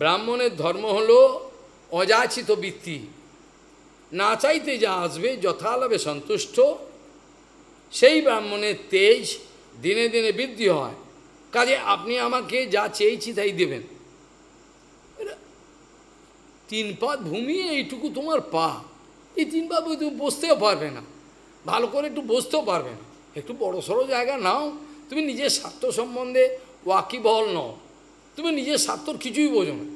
ব্রাহ্মণের ধর্ম হলো অযাচিত বৃত্তি না চাইতে যা আসবে যথালাভে সন্তুষ্ট সেই ব্রাহ্মণের তেজ দিনে দিনে বৃদ্ধি হয় কাজে আপনি আমাকে যা চেয়েছি তাই দেবেন তিন পা ভূমি এইটুকু তোমার পা এই তিন পা তুমি বসতেও পারবে না ভালো করে একটু বসতেও পারবেন একটু বড়ো সড়ো জায়গা নাও তুমি নিজের স্বার্থ সম্বন্ধে ওয়াকিবহল নও তুমি নিজের স্বার্থর কিছুই বোঝো না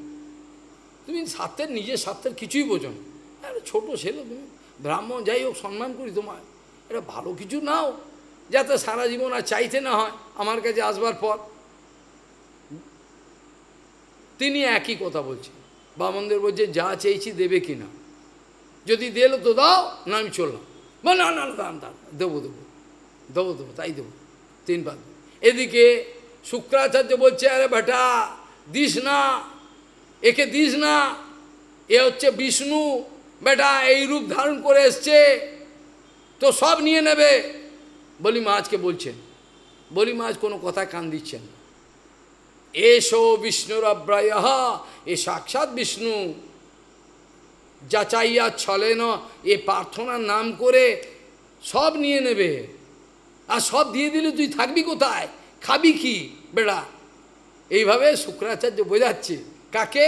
তুমি স্বার্থের নিজের স্বার্থের কিছুই বোঝো না একটা ছোটো ছেলে তুমি ব্রাহ্মণ যাই হোক সম্মান করি তোমার এটা ভালো কিছু নাও যাতে সারা জীবন আর চাইতে না হয় আমার কাছে আসবার পর তিনি একই কথা বলছেন বামনদের বলছে যা চেয়েছি দেবে কি না যদি দিল তো দাও না আমি চললাম বল না না দান দাম দেবো দেবো দেবো দেবো তাই দেবো তিনবার এদিকে শুক্রাচার্য বলছে আরে বেটা দিস না একে দিস না এ হচ্ছে বিষ্ণু বেটা এই রূপ ধারণ করে এসছে তো সব নিয়ে নেবে বলি মাছকে বলছেন বলি মাছ কোনো কথা কান দিচ্ছেন এসো বিষ্ণুর অব্রায় এ সাক্ষাৎ বিষ্ণু যাচাইয়া ছলেন এ প্রার্থনার নাম করে সব নিয়ে নেবে আর সব দিয়ে দিলে তুই থাকবি কোথায় খাবি কি বেড়া এইভাবে শুক্রাচার্য বোঝাচ্ছে কাকে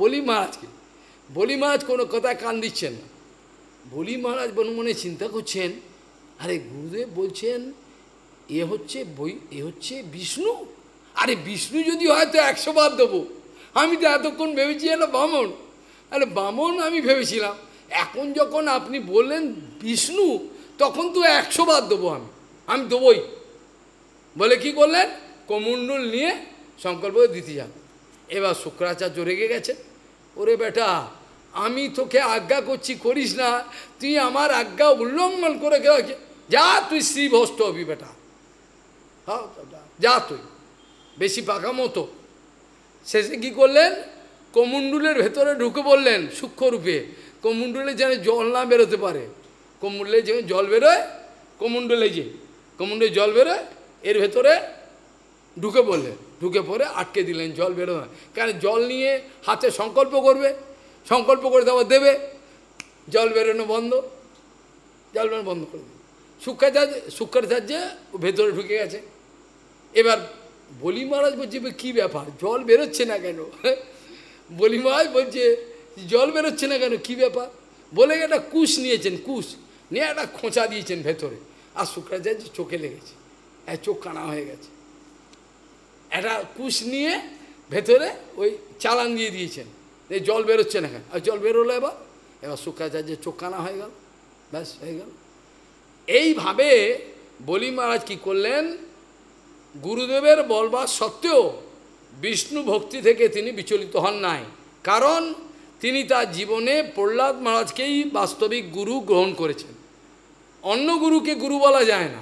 বলি মহারাজকে বলি মহারাজ কোনো কথায় কান দিচ্ছেন না বলি মহারাজ মনে মনে চিন্তা করছেন আরে গুরুদেব বলছেন এ হচ্ছে বই এ হচ্ছে বিষ্ণু আরে বিষ্ণু যদি হয়তো একশো বার দেবো আমি তো এতক্ষণ ভেবেছি এটা বামন আরে বামন আমি ভেবেছিলাম এখন যখন আপনি বললেন বিষ্ণু তখন তো একশো বার দেবো আমি আমি দেবই বলে কি করলেন কমুন্ডুল নিয়ে সংকল্প দিতে যান এবার শুক্রাচার্য রেগে গেছে ওরে বেটা আমি তোকে আজ্ঞা করছি করিস না তুই আমার আজ্ঞা উল্লঙ্ঘন করে যা তুই শ্রীভস্ত হবি বেটা হ্যাঁ, যা তুই বেশি পাকা মতো শেষে কী করলেন কমুন্ডুলের ভেতরে ঢুকে বললেন সূক্ষ্মরূপে কমুন্ডুলে যেন জল না বেরোতে পারে কমুন্ডলে যে জল বেরোয় কমুন্ডলে যে কমুন্ডে জল বেরোয় এর ভেতরে ঢুকে বললেন ঢুকে পড়ে আটকে দিলেন জল বেরোয় না জল নিয়ে হাতে সংকল্প করবে সংকল্প করে দেওয়া দেবে জল বেরোনো বন্ধ জল বেরোনো বন্ধ করে দেবে শুক্রাচার্য শুক্রাচার্য ভেতরে ঢুকে গেছে এবার বলি মহারাজ বলছি কী ব্যাপার জল বেরোচ্ছে না কেন বলি মহাজ বলছে জল বেরোচ্ছে না কেন কী ব্যাপার বলে একটা কুশ নিয়েছেন কুশ নিয়ে একটা খোঁচা দিয়েছেন ভেতরে আর শুক্রাচার্য চোখে লেগেছে এক চোখ কানা হয়ে গেছে একটা কুশ নিয়ে ভেতরে ওই চালান দিয়ে দিয়েছেন এই জল বেরোচ্ছে না কেন আর জল বেরোলো এবার এবার শুক্রাচার্যের চোখ কানা হয়ে গেল ব্যাস হয়ে গেল এইভাবে বলি মহারাজ কী করলেন গুরুদেবের বলবার সত্ত্বেও বিষ্ণু ভক্তি থেকে তিনি বিচলিত হন নাই কারণ তিনি তার জীবনে প্রহ্লাদ মহারাজকেই বাস্তবিক গুরু গ্রহণ করেছেন অন্য গুরুকে গুরু বলা যায় না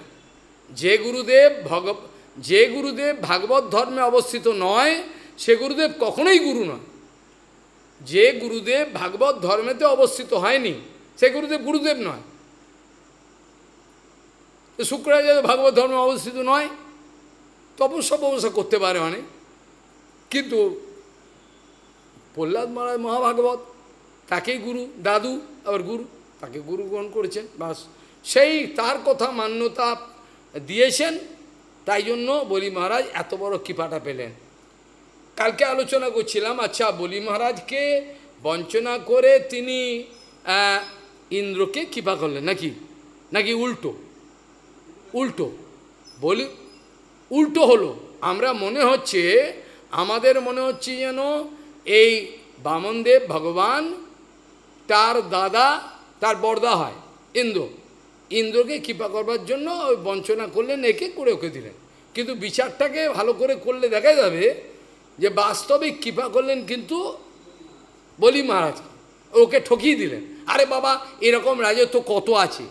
যে গুরুদেব ভগ যে গুরুদেব ভাগবত ধর্মে অবস্থিত নয় সে গুরুদেব কখনোই গুরু নয় যে গুরুদেব ভাগবত ধর্মেতে অবস্থিত হয়নি সে গুরুদেব গুরুদেব নয় শুক্রাচার্য ভাগবত ধর্মে অবস্থিত নয় তপস্যা তপস্যা করতে পারে অনেক কিন্তু প্রহ্লাদ মহারাজ মহাভাগবত তাকেই গুরু দাদু আবার গুরু তাকে গুরু গ্রহণ করেছেন বাস সেই তার কথা মান্যতা দিয়েছেন তাই জন্য বলি মহারাজ এত বড় কৃপাটা পেলেন কালকে আলোচনা করছিলাম আচ্ছা বলি মহারাজকে বঞ্চনা করে তিনি ইন্দ্রকে কৃপা করলেন নাকি নাকি উল্টো উল্টো বলি উল্টো হলো আমরা মনে হচ্ছে আমাদের মনে হচ্ছে যেন এই বামনদেব ভগবান তার দাদা তার বর্দা হয় ইন্দ্র ইন্দ্রকে কৃপা করবার জন্য ওই বঞ্চনা করলেন একে করে ওকে দিলেন কিন্তু বিচারটাকে ভালো করে করলে দেখা যাবে যে বাস্তবিক কৃপা করলেন কিন্তু বলি মহারাজ ওকে ঠকিয়ে দিলেন আরে বাবা এরকম রাজত্ব কত আছে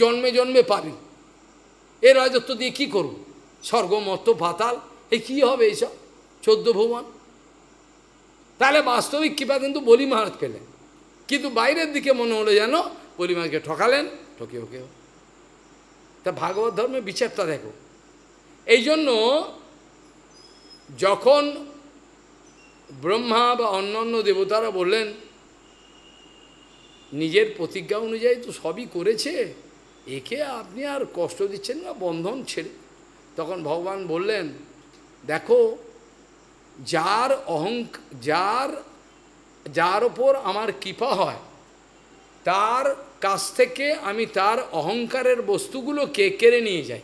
জন্মে জন্মে পাবি এ রাজত্ব দিয়ে কী করুন স্বর্গমর্ত পাতাল এ কী হবে এইসব চোদ্দ ভুবন তাহলে বাস্তবিক কৃপা কিন্তু বলি মহারাজ পেলেন কিন্তু বাইরের দিকে মনে হলো যেন বলি মহারাজকে ঠকালেন ঠকে ওকে তা ভাগবত ধর্মের বিচারটা দেখো এই জন্য যখন ব্রহ্মা বা অন্যান্য দেবতারা বললেন নিজের প্রতিজ্ঞা অনুযায়ী তো সবই করেছে একে আপনি আর কষ্ট দিচ্ছেন না বন্ধন ছেড়ে তখন ভগবান বললেন দেখো যার অহংক যার যার ওপর আমার কৃপা হয় তার কাছ থেকে আমি তার অহংকারের বস্তুগুলোকে কেড়ে নিয়ে যাই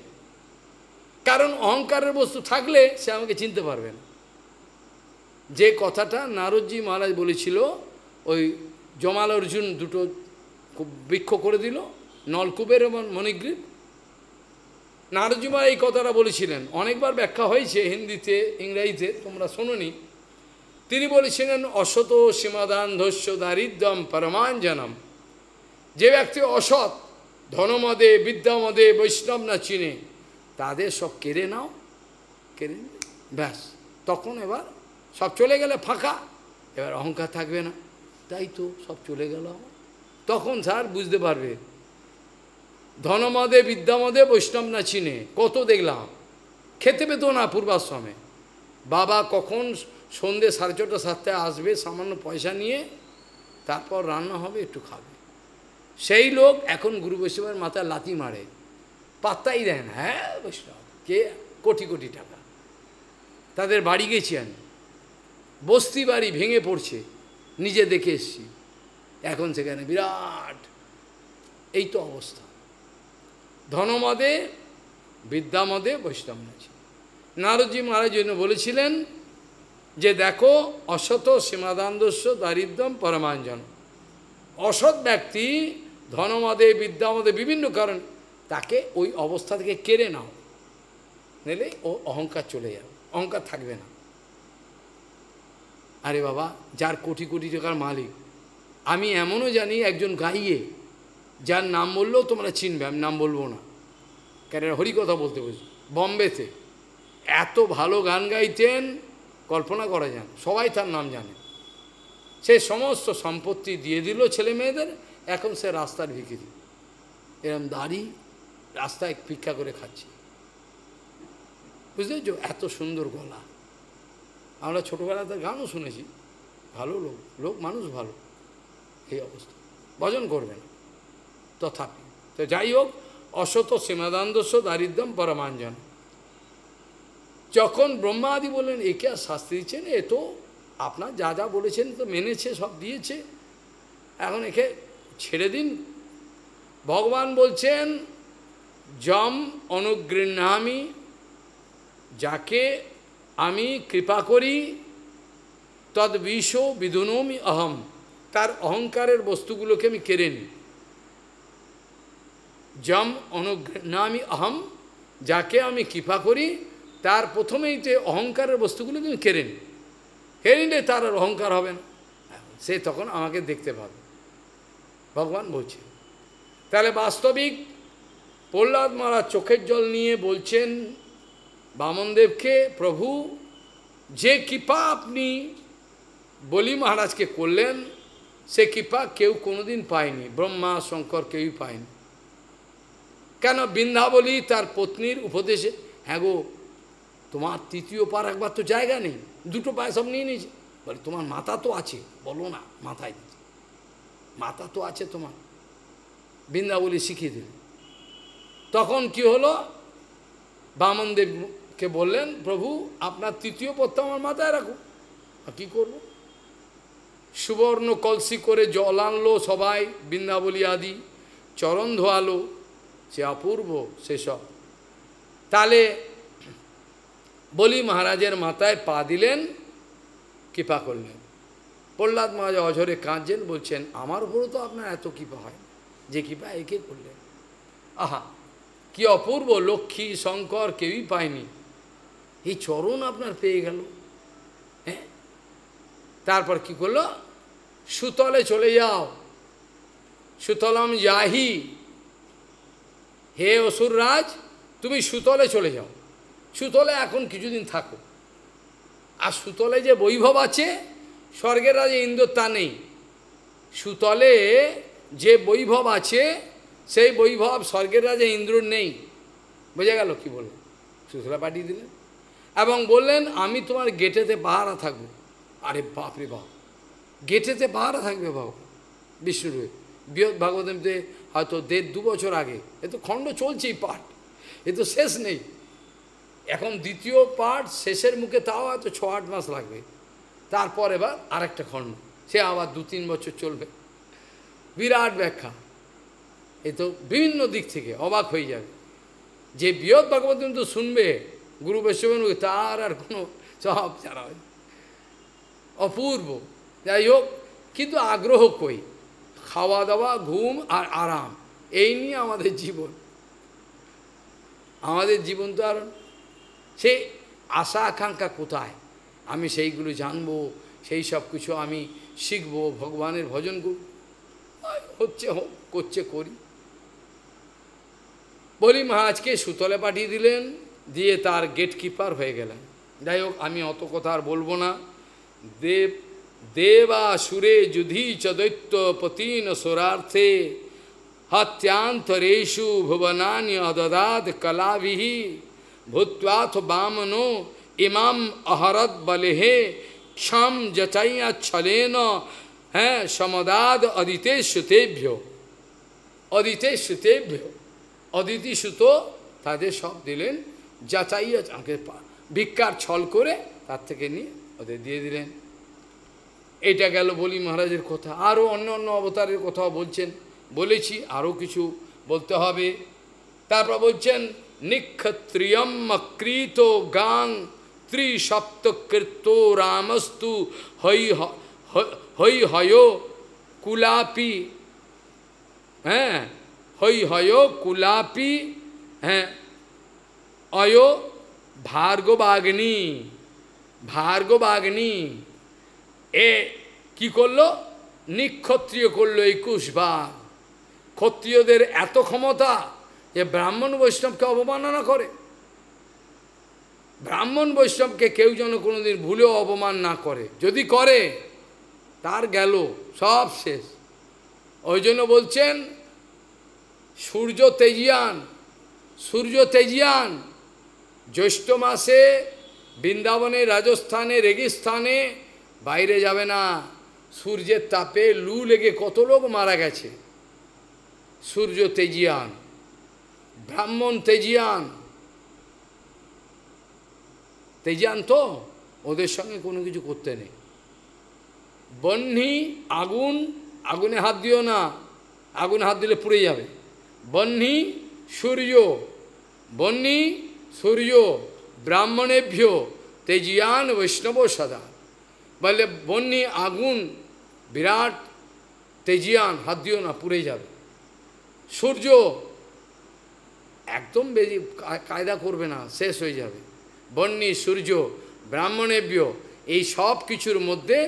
কারণ অহংকারের বস্তু থাকলে সে আমাকে চিনতে পারবে না যে কথাটা নারদজি মহারাজ বলেছিল ওই জমাল অর্জুন দুটো বৃক্ষ করে দিল নলকূপের এবং মণিগ্রীব নারজিমা এই কথাটা বলেছিলেন অনেকবার ব্যাখ্যা হয়েছে হিন্দিতে ইংরাজিতে তোমরা শোনি তিনি বলেছিলেন অসত সীমাদান ধস্য দারিদ্রম পরমাঞ্জনম যে ব্যক্তি অসৎ ধনমদে বিদ্যামদে বৈষ্ণব না চিনে তাদের সব কেড়ে নাও কেড়ে ব্যাস তখন এবার সব চলে গেলে ফাঁকা এবার অহংকার থাকবে না তাই তো সব চলে গেল তখন স্যার বুঝতে পারবে ধনমদে বিদ্যামদে বৈষ্ণব না চিনে কত দেখলাম খেতে পেত না পূর্বাশ্রমে বাবা কখন সন্ধে সাড়ে ছটা সাতটায় আসবে সামান্য পয়সা নিয়ে তারপর রান্না হবে একটু খাবে সেই লোক এখন গুরু বৈষ্ণবের মাথায় লাতি মারে পাত্তাই দেন হ্যাঁ বৈষ্ণব কে কোটি কোটি টাকা তাদের বাড়ি গেছি আমি বস্তি বাড়ি ভেঙে পড়ছে নিজে দেখে এসছি এখন সেখানে বিরাট এই তো অবস্থা ধনমদে বিদ্যামদে বৈষ্ণবনাচি নারদজি মহারাজ জন্য বলেছিলেন যে দেখো অসত সীমাদান্দস্য দারিদ্রম পরমাঞ্জন অসৎ ব্যক্তি ধনমদে বিদ্যামদে বিভিন্ন কারণ তাকে ওই অবস্থা থেকে কেড়ে নাও নিলে ও অহংকার চলে যাবে অহংকার থাকবে না আরে বাবা যার কোটি কোটি টাকার মালিক আমি এমনও জানি একজন গাইয়ে যার নাম বললেও তোমরা চিনবে আমি নাম বলবো না কেন হরি কথা বলতে বলছি বম্বেতে এত ভালো গান গাইতেন কল্পনা করা যান সবাই তার নাম জানে সে সমস্ত সম্পত্তি দিয়ে দিল ছেলে মেয়েদের এখন সে রাস্তার ভিকিরি এরম দাড়ি রাস্তায় ভিক্ষা করে খাচ্ছে বুঝতে পেরেছ এত সুন্দর গলা আমরা ছোটোবেলা তার গানও শুনেছি ভালো লোক লোক মানুষ ভালো এই অবস্থা ভজন করবে না তথাপি তো যাই হোক অসত সীমাদান্দস্য দারিদ্রম পরমাঞ্জন যখন ব্রহ্মাদি বললেন একে আর শাস্তি দিচ্ছেন এ তো আপনার যা যা বলেছেন তো মেনেছে সব দিয়েছে এখন একে ছেড়ে দিন ভগবান বলছেন যম অনুগৃহামি যাকে আমি কৃপা করি বিষ বিধুনমি অহম তার অহংকারের বস্তুগুলোকে আমি কেড়ে নিই যম অনুগ্রামী অহম যাকে আমি কৃপা করি তার প্রথমেই যে অহংকারের বস্তুগুলো তুমি কেড়ে নি কেড়ে নিলে তার আর অহংকার হবে না সে তখন আমাকে দেখতে পাবে ভগবান বলছে তাহলে বাস্তবিক প্রহ্লাদ মহারাজ চোখের জল নিয়ে বলছেন বামনদেবকে প্রভু যে কৃপা আপনি বলি মহারাজকে করলেন সে কৃপা কেউ কোনোদিন পায়নি ব্রহ্মা শঙ্কর কেউই পায়নি কেন বৃন্দাবলী তার পত্নীর উপদেশে হ্যাঁ গো তোমার তৃতীয় পার একবার তো জায়গা নেই দুটো পায়ে সব নিয়ে নিয়েছে বলে তোমার মাথা তো আছে বলো না মাথায় মাথা তো আছে তোমার বৃন্দাবলী শিখিয়ে দিল তখন কি হলো বামনদেবকে বললেন প্রভু আপনার তৃতীয় পথ আমার মাথায় রাখো আর কী করবো সুবর্ণ কলসি করে জল আনলো সবাই বৃন্দাবলী আদি চরণ ধোয়ালো সে অপূর্ব সেসব তালে বলি মহারাজের মাথায় পা দিলেন কৃপা করলেন প্রহ্লাদ মহারাজ অঝরে কাঁদছেন বলছেন আমার উপরও তো আপনার এত কৃপা হয় যে কৃপা একে করলেন আহা কি অপূর্ব লক্ষ্মী শঙ্কর কেউই পায়নি এই চরণ আপনার পেয়ে গেল হ্যাঁ তারপর কি করলো সুতলে চলে যাও সুতলম যাহি হে অসুররাজ তুমি সুতলে চলে যাও সুতলে এখন কিছুদিন থাকো আর সুতলে যে বৈভব আছে স্বর্গের রাজে ইন্দ্র তা নেই সুতলে যে বৈভব আছে সেই বৈভব স্বর্গের রাজে ইন্দ্র নেই বোঝা গেল কি বললেন সুতলা পাঠিয়ে দিলেন এবং বললেন আমি তোমার গেটেতে পাহারা থাকবো আরে বাপরে বাপ গেটেতে পাহারা থাকবে ভগবান বিষ্ণুর বৃহৎ ভাগবত হয়তো দেড় দু বছর আগে এ তো খণ্ড চলছেই পাঠ এ তো শেষ নেই এখন দ্বিতীয় পাঠ শেষের মুখে তাও হয়তো ছ আট মাস লাগবে তারপর এবার আরেকটা খণ্ড সে আবার দু তিন বছর চলবে বিরাট ব্যাখ্যা এ তো বিভিন্ন দিক থেকে অবাক হয়ে যাবে যে বৃহৎ ভাগবত কিন্তু শুনবে গুরু বৈষ্ণবেন তার আর কোনো সব ছাড়া অপূর্ব যাই হোক কিন্তু আগ্রহ কই খাওয়া দাওয়া ঘুম আর আরাম এই নিয়ে আমাদের জীবন আমাদের জীবন তো আর সে আশা আকাঙ্ক্ষা কোথায় আমি সেইগুলো জানবো সেই সব কিছু আমি শিখবো ভগবানের ভজন করব হচ্ছে হোক করছে করি বলি মহারাজকে সুতলে পাঠিয়ে দিলেন দিয়ে তার গেট কিপার হয়ে গেলেন যাই হোক আমি অত কথা আর বলবো না দেব দেবা সুরে যুধি চৈত্য পতীন সুরার্থে হত্যান্তরেশু ভুবনানি অদদাদ কলাবিহি ভূতাথ বামনো ইমাম অহরত বলেহে ক্ষম জচাইয়া ছলেন হ্যাঁ সমদাদ অদিতে সুতেভ্য অদিতে সুতেভ্য অদিতি সুত তাদের সব দিলেন যাচাইয়া আমাকে ভিক্ষার ছল করে তার থেকে নিয়ে ওদের দিয়ে দিলেন এটা গেল বলি মহারাজের কথা আরও অন্য অন্য অবতারের কথাও বলছেন বলেছি আরও কিছু বলতে হবে তারপর বলছেন নিক্ষত্রিয়মকৃত গাং ত্রিসপ্তকৃত রামস্তু হৈ হৈ হয় কুলাপি হ্যাঁ হৈ হয় কুলাপি হ্যাঁ অয় ভার্গবাগ্নি ভার্গবাগ্নি এ কি করলো নিক্ষত্রিয় করলো একুশ ভাগ ক্ষত্রিয়দের এত ক্ষমতা যে ব্রাহ্মণ বৈষ্ণবকে অবমাননা করে ব্রাহ্মণ বৈষ্ণবকে কেউ যেন কোনোদিন ভুলেও অপমান না করে যদি করে তার গেল সব শেষ ওই জন্য বলছেন সূর্য তেজিয়ান সূর্য তেজিয়ান জ্যৈষ্ঠ মাসে বৃন্দাবনে রাজস্থানে রেগিস্থানে বাইরে যাবে না সূর্যের তাপে লু লেগে কত লোক মারা গেছে সূর্য তেজিয়ান ব্রাহ্মণ তেজিয়ান তেজিয়ান তো ওদের সঙ্গে কোনো কিছু করতে নেই বহ্নি আগুন আগুনে হাত দিও না আগুনে হাত দিলে পুড়ে যাবে বহ্নি সূর্য বহ্নি সূর্য ব্রাহ্মণেভ্য তেজিয়ান বৈষ্ণব সদা বলে বন্যি আগুন বিরাট তেজিয়ান হাত দিও না পুড়ে যাবে সূর্য একদম বেশি কায়দা করবে না শেষ হয়ে যাবে বন্যি সূর্য ব্রাহ্মণেব্য এই সব কিছুর মধ্যে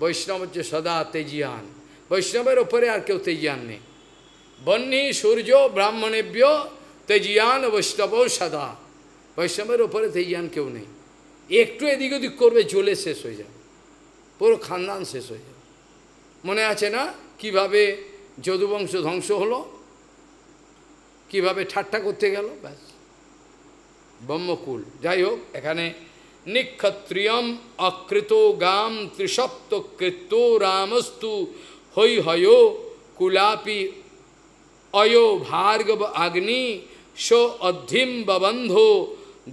বৈষ্ণব হচ্ছে সদা তেজিয়ান বৈষ্ণবের ওপরে আর কেউ তেজিয়ান নেই বন্যি সূর্য ব্রাহ্মণেব্য তেজিয়ান বৈষ্ণব সদা বৈষ্ণবের ওপরে তেজিয়ান কেউ নেই একটু এদিক ওদিক করবে জ্বলে শেষ হয়ে যাবে পুরো খানদান শেষ হয়ে যাবে মনে আছে না কিভাবে যদুবংশ ধ্বংস হলো কিভাবে ঠাট্টা করতে গেল ব্যাস ব্রহ্মকুল যাই হোক এখানে নিক্ষত্রিয়ম অকৃত গাম ত্রিসপ্ত কৃত রামস্তু হৈ হয় কুলাপি অয়ো ভার্গব আগ্নি স অদ্ধিম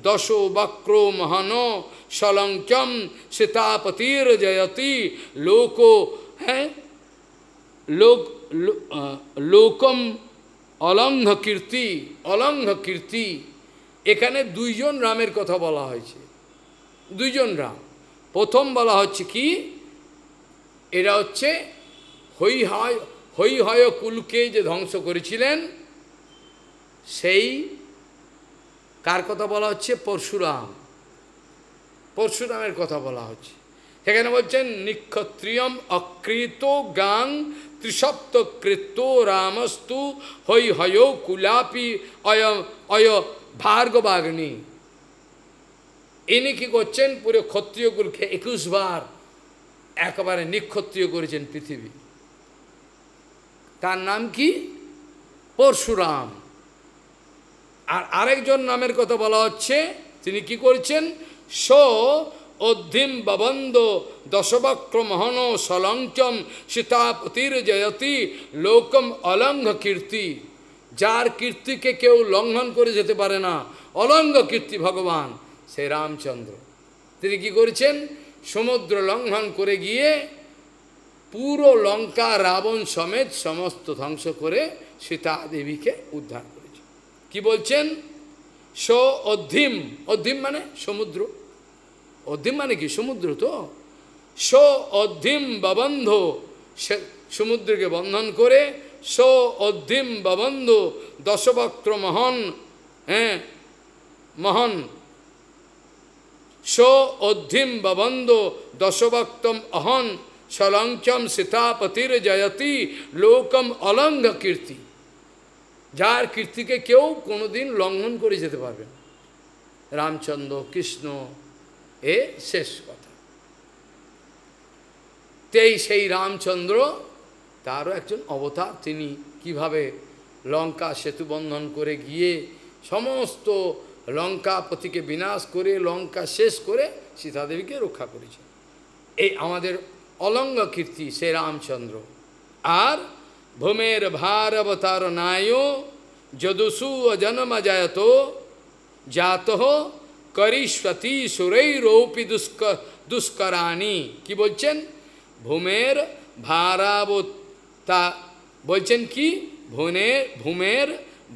দশো বক্র মহান সলঙ্কম সীতাপতির জয়তি লোক হ্যাঁ লোক লোকম অলঙ্ঘ কীর্তি অলঙ্ঘ কীর্তি এখানে দুইজন রামের কথা বলা হয়েছে দুইজন রাম প্রথম বলা হচ্ছে কি এরা হচ্ছে হৈ হয় হৈ হয় কুলকে যে ধ্বংস করেছিলেন সেই কার কথা বলা হচ্ছে পরশুরাম পরশুরামের কথা বলা হচ্ছে সেখানে বলছেন নিক্ষত্রিয়ম অকৃত গাং ত্রিসপ্ত কৃত রামস্তু হৈ হয় কুলাপি অয় অয় ভার্গবাগ্নি ইনি কি করছেন পুরো ক্ষত্রিয়গুলকে একুশ বার একবারে নিক্ষত্রিয় করেছেন পৃথিবী তার নাম কি পরশুরাম আর আরেকজন নামের কথা বলা হচ্ছে তিনি কি করছেন সো অদ্ধিম ববন্দ দশবক্র মহন সলঙ্কম সীতাপতির জয়তি লোকম অলঙ্ঘ কীর্তি যার কীর্তিকে কেউ লঙ্ঘন করে যেতে পারে না অলঙ্ঘ কীর্তি ভগবান সে রামচন্দ্র তিনি কি করেছেন সমুদ্র লঙ্ঘন করে গিয়ে পুরো লঙ্কা রাবণ সমেত সমস্ত ধ্বংস করে সীতা দেবীকে উদ্ধার করেছে কি বলছেন স অধিম অধিম মানে সমুদ্র অধিম মানে কি সমুদ্র তো স অধিম বাবন্ধ সমুদ্রকে বন্ধন করে স অধিম বাবন্ধ দশবক্র মহন হ্যাঁ মহন স অধিম বাবন্ধ দশবক্তম অহন সলঙ্কম সীতাপতির জয়তি লোকম অলঙ্ঘ কীর্তি যার কীর্তিকে কেউ কোনোদিন লঙ্ঘন করে যেতে পারবে রামচন্দ্র কৃষ্ণ এ শেষ কথা তেই সেই রামচন্দ্র তারও একজন অবতার তিনি কিভাবে লঙ্কা সেতুবন্ধন করে গিয়ে সমস্ত লঙ্কাপতিকে বিনাশ করে লঙ্কা শেষ করে সীতাদেবীকে রক্ষা করেছেন এই আমাদের অলঙ্গ কীর্তি সে রামচন্দ্র আর ভূমের ভারবতার নায় যদুসু অজন্ম জায়ত জাত করিস্বতী সুরৈরৌপি দুষ্করানি কি বলছেন ভূমের ভারাবতা বলছেন কি ভুনে ভূমের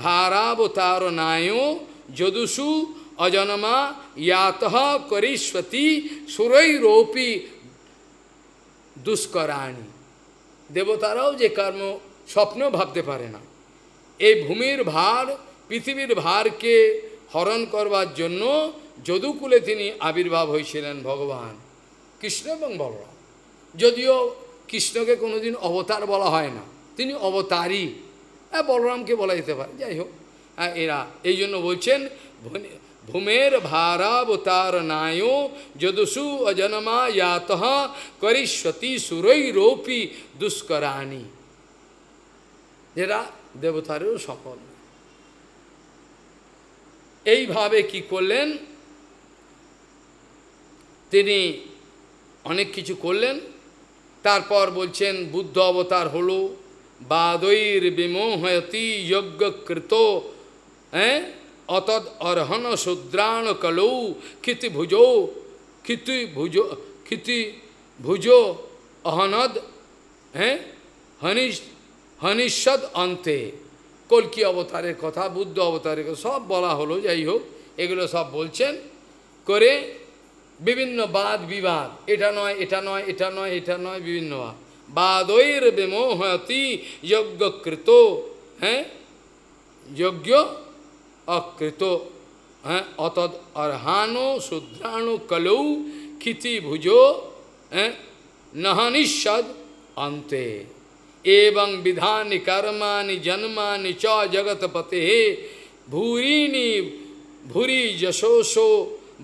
ভারাবতারণায় যদুষু অজন্মা ইয়াত করিস্বতী সুরৈরৌপি দুষ্করাণী দেবতারাও যে কর্ম স্বপ্নেও ভাবতে পারে না এই ভূমির ভার পৃথিবীর ভারকে হরণ করবার জন্য যদুকুলে তিনি আবির্ভাব হয়েছিলেন ভগবান কৃষ্ণ এবং বলরাম যদিও কৃষ্ণকে কোনোদিন অবতার বলা হয় না তিনি অবতারই হ্যাঁ বলরামকে বলা যেতে পারে যাই হোক হ্যাঁ এরা এই জন্য বলছেন ভূমের ভারাবতার নায় যদুসু অজন্মা ইয়াত করিষ্যতি সুরৈরোপী দুষ্করাণী এরা দেবতারেরও সকল এইভাবে কি করলেন তিনি অনেক কিছু করলেন তারপর বলছেন বুদ্ধ অবতার হল বাদৈর বিমোহতি যজ্ঞকৃত হ্যাঁ অতদ অর্হণ শুদ্রাণ কলৌ ক্ষিতি ভুজ ক্ষিতি ভুজো ক্ষিতি ভুজ অহনদ হ্যাঁ হনিষ হনিষদ অন্তে কলকি অবতারের কথা বুদ্ধ অবতারের কথা সব বলা হলো যাই হোক এগুলো সব বলছেন করে বিভিন্ন বাদ বিবাদ এটা নয় এটা নয় এটা নয় এটা নয় বিভিন্ন বাদ বাদৈর বিমোহতি যজ্ঞকৃত হ্যাঁ যজ্ঞ অকৃত হ্যাঁ অতদ অর্হানো শূদ্রাণু কলৌ ক্ষিতি ভুজো হ্যাঁ নহনিষদ অন্তে एवं विधान कर्माणि जन्मानि च जगतपते भूरिणी भूरी यशोषो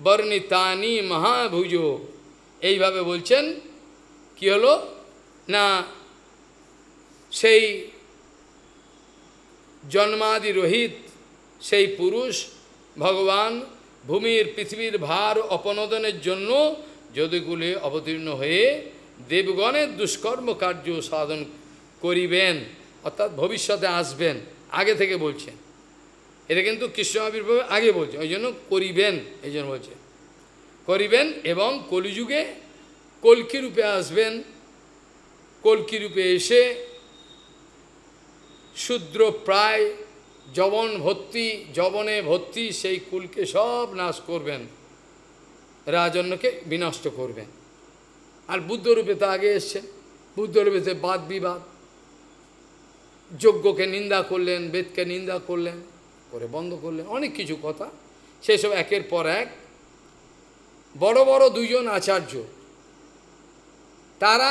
বর্ণিতানি মহাভুজ এইভাবে বলছেন কি হলো না সেই জন্মাদি রহিত সেই পুরুষ ভগবান ভূমির পৃথিবীর ভার অপনোদনের জন্য যদুকুলে অবতীর্ণ হয়ে দেবগণের দুষ্কর্ম কার্য সাধন করিবেন অর্থাৎ ভবিষ্যতে আসবেন আগে থেকে বলছেন এটা কিন্তু কৃষ্ণ আবির্ভাবের আগে বলছে ওই জন্য করিবেন এই জন্য বলছে করিবেন এবং কলিযুগে কলকি রূপে আসবেন কলকি রূপে এসে শূদ্র প্রায় জবন ভর্তি জবনে ভর্তি সেই কুলকে সব নাশ করবেন রাজন্যকে বিনষ্ট করবেন আর বুদ্ধরূপে তো আগে এসছেন বুদ্ধরূপে বাদ বিবাদ যজ্ঞকে নিন্দা করলেন বেদকে নিন্দা করলেন করে বন্ধ করলেন অনেক কিছু কথা সেসব একের পর এক বড় বড় দুইজন আচার্য তারা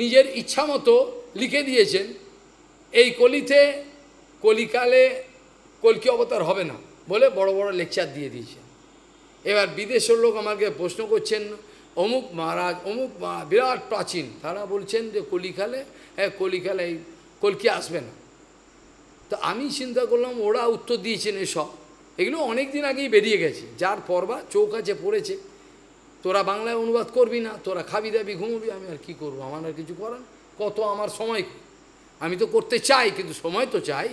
নিজের ইচ্ছা মতো লিখে দিয়েছেন এই কলিতে কলিকালে কলকি অবতার হবে না বলে বড় বড় লেকচার দিয়ে দিয়েছেন এবার বিদেশের লোক আমাকে প্রশ্ন করছেন অমুক মহারাজ অমুক বিরাট প্রাচীন তারা বলছেন যে কলিকালে হ্যাঁ কলিকালে এই কলকি আসবে না তো আমি চিন্তা করলাম ওরা উত্তর দিয়েছেন এসব এগুলো অনেক দিন আগেই বেরিয়ে গেছে যার পর্বা চোখ আছে পড়েছে তোরা বাংলায় অনুবাদ করবি না তোরা খাবি দাবি ঘুমবি আমি আর কি করব আমার আর কিছু করার কত আমার সময় আমি তো করতে চাই কিন্তু সময় তো চাই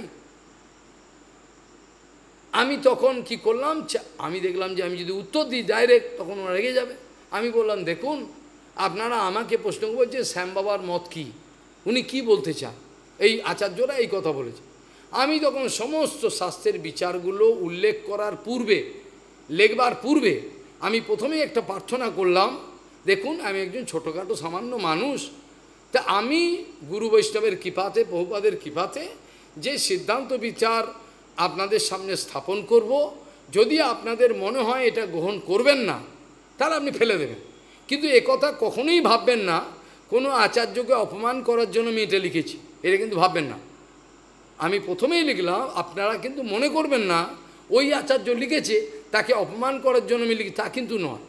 আমি তখন কি করলাম আমি দেখলাম যে আমি যদি উত্তর দিই ডাইরেক্ট তখন ওরা রেগে যাবে আমি বললাম দেখুন আপনারা আমাকে প্রশ্ন করবো যে বাবার মত কি উনি কি বলতে চান এই আচার্যরা এই কথা বলেছে আমি যখন সমস্ত শাস্ত্রের বিচারগুলো উল্লেখ করার পূর্বে লেখবার পূর্বে আমি প্রথমেই একটা প্রার্থনা করলাম দেখুন আমি একজন ছোটোখাটো সামান্য মানুষ তা আমি গুরু বৈষ্ণবের কৃপাতে বহুপাদের কৃপাতে যে সিদ্ধান্ত বিচার আপনাদের সামনে স্থাপন করব যদি আপনাদের মনে হয় এটা গ্রহণ করবেন না তাহলে আপনি ফেলে দেবেন কিন্তু কথা কখনোই ভাববেন না কোনো আচার্যকে অপমান করার জন্য আমি এটা লিখেছি এটা কিন্তু ভাববেন না আমি প্রথমেই লিখলাম আপনারা কিন্তু মনে করবেন না ওই আচার্য লিখেছে তাকে অপমান করার জন্য আমি লিখি তা কিন্তু নয়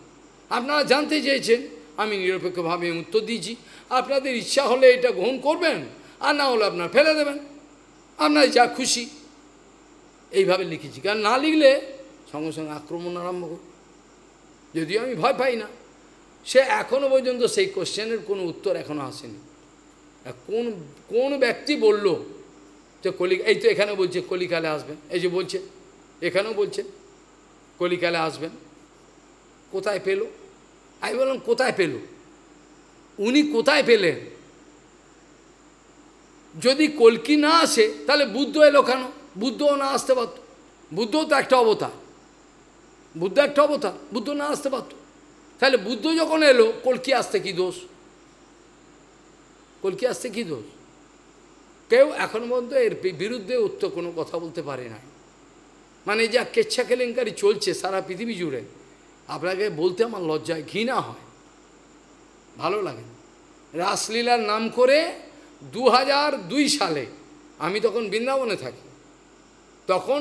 আপনারা জানতে চেয়েছেন আমি নিরপেক্ষভাবে উত্তর দিয়েছি আপনাদের ইচ্ছা হলে এটা গ্রহণ করবেন আর না হলে আপনারা ফেলে দেবেন আপনার যা খুশি এইভাবে লিখেছি কারণ না লিখলে সঙ্গে সঙ্গে আক্রমণ আরম্ভ করি যদিও আমি ভয় পাই না সে এখনও পর্যন্ত সেই কোশ্চেনের কোনো উত্তর এখনও আসেনি কোন কোন ব্যক্তি বলল তো কলি এই তো এখানেও বলছে কলিকালে আসবেন এই যে বলছে এখানেও বলছে কলিকালে আসবেন কোথায় পেল আমি বললাম কোথায় পেল উনি কোথায় পেলেন যদি কলকি না আসে তাহলে বুদ্ধ এলো কেন বুদ্ধও না আসতে পারত বুদ্ধও তো একটা অবতার বুদ্ধ একটা অবতার বুদ্ধ না আসতে পারত তাহলে বুদ্ধ যখন এলো কলকি আসতে কি দোষ কলকি আসতে কি দোষ কেউ এখন পর্যন্ত এর বিরুদ্ধে উত্তর কোনো কথা বলতে পারে না মানে যা কেচ্ছা কেলেঙ্কারি চলছে সারা পৃথিবী জুড়ে আপনাকে বলতে আমার লজ্জায় ঘৃণা হয় ভালো লাগে রাসলীলার নাম করে দু দুই সালে আমি তখন বৃন্দাবনে থাকি তখন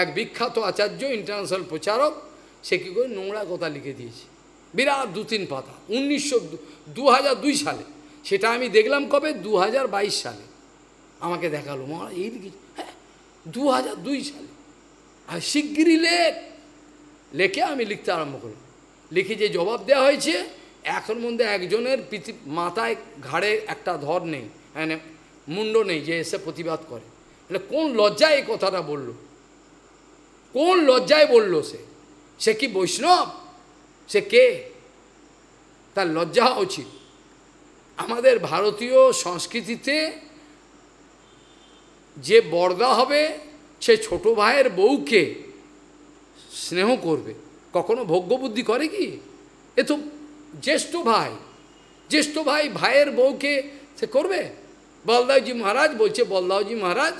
এক বিখ্যাত আচার্য ইন্টারন্যাশনাল প্রচারক সে কী করে নোংরা কথা লিখে দিয়েছে বিরাট দু তিন পাতা উনিশশো দু সালে সেটা আমি দেখলাম কবে দু সালে আমাকে দেখালো মহারাজ এই দিকে হ্যাঁ দু হাজার দুই সালে আর শিগগিরই লেখ লেখে আমি লিখতে আরম্ভ করলাম লিখে যে জবাব দেওয়া হয়েছে এখন মধ্যে একজনের পৃথি মাথায় ঘাড়ে একটা ধর নেই হ্যাঁ মুন্ড নেই যে এসে প্রতিবাদ করে মানে কোন লজ্জায় এই কথাটা বলল কোন লজ্জায় বলল সে সে কি বৈষ্ণব সে কে তার লজ্জা হওয়া উচিত আমাদের ভারতীয় সংস্কৃতিতে যে বর্দা হবে সে ছোট ভাইয়ের বউকে স্নেহ করবে কখনো ভোগ্যবুদ্ধি করে কি এ তো জ্যেষ্ঠ ভাই জ্যেষ্ঠ ভাই ভাইয়ের বউকে সে করবে বলদাওজি মহারাজ বলছে বলদাওজি মহারাজ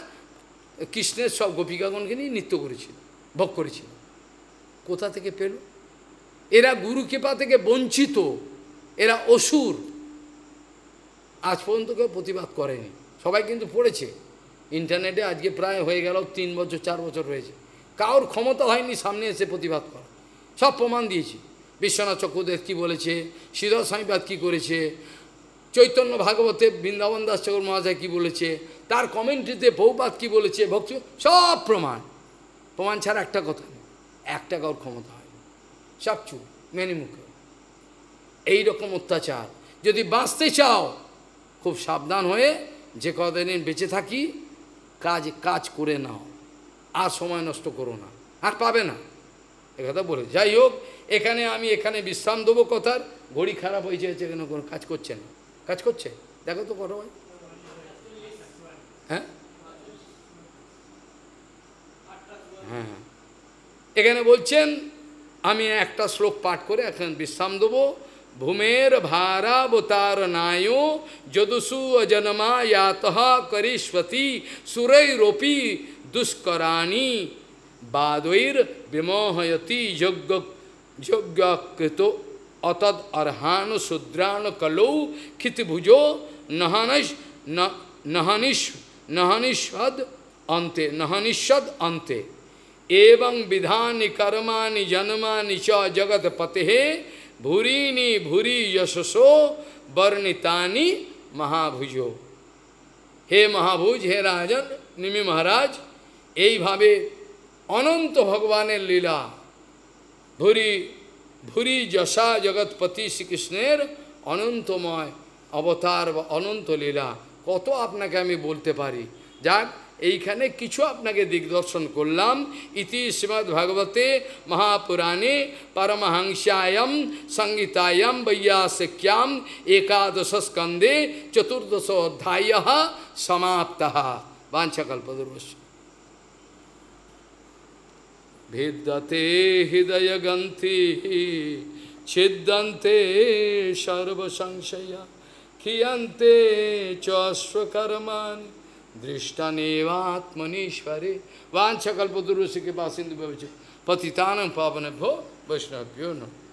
কৃষ্ণের সব গোপিকাগণকে নিয়ে নৃত্য করেছিল ভোগ করেছিল কোথা থেকে পেল এরা গুরু কৃপা থেকে বঞ্চিত এরা অসুর আজ পর্যন্ত কেউ প্রতিবাদ করেনি সবাই কিন্তু পড়েছে ইন্টারনেটে আজকে প্রায় হয়ে গেল তিন বছর চার বছর হয়েছে কারোর ক্ষমতা হয়নি সামনে এসে প্রতিবাদ করা সব প্রমাণ দিয়েছি বিশ্বনাথ চক্রদেব কী বলেছে শ্রীধর স্বামীবাদ কী করেছে চৈতন্য ভাগবতে বৃন্দাবন দাস চক্র মহাজা কী বলেছে তার কমেন্ট্রিতে বহুপাত কী বলেছে ভক্ত সব প্রমাণ প্রমাণ ছাড়া একটা কথা নেই একটা কারোর ক্ষমতা হয় সব চুপ মুখে এই রকম অত্যাচার যদি বাঁচতে চাও খুব সাবধান হয়ে যে কদিন বেঁচে থাকি কাজ কাজ করে নাও আর সময় নষ্ট করো না আর পাবে না একথা বলে যাই হোক এখানে আমি এখানে বিশ্রাম দেবো কথার ঘড়ি খারাপ হয়েছে এখানে কোনো কাজ করছে না কাজ করছে দেখো তো করো হ্যাঁ হ্যাঁ এখানে বলছেন আমি একটা শ্লোক পাঠ করে এখন বিশ্রাম দেবো भूमेर नायो जदुसु अजन्मा यात करिष्वती सुरैरोपी दुष्कराणी बादैर विमोहयति यज्ञ यज्ञ कृतो अतद अर्हान शूद्राण कलौ खितभुजो नहनश नहनिश नहनिषद अंते नहनिषद अंते एवं विधानि कर्मा जन्मा च जगत पते ভুরিণী ভুরি যশসো বর্ণিতানি মহাভুজ হে মহাভুজ হে রাজন নিমি মহারাজ এইভাবে অনন্ত ভগবানের লীলা ভুরি ভুরি যশা জগৎপতি শ্রীকৃষ্ণের অনন্তময় অবতার বা অনন্ত লীলা কত আপনাকে আমি বলতে পারি যাক এইখানে কিছু আপনাকে দিগদর্শন করলাম ইতি শ্রীমদ্ ভগবতে মহাপুরাণে পরমহংস্যায়ম সংগীতায়ম বৈয়াসিক্যাম একাদশ স্কন্ধে চতুর্দশ অধ্যায় সমাপ্ত বাঞ্ছাকল্পদুর্বশ भिद्यते हृदयगन्थि छिद्यन्ते सर्वसंशया खियन्ते च स्वकर्माणि drishta nevatmanishvare vanchakalpaturusi ke pasindu bhavacha patitanam pavane bho vaishnavyo namo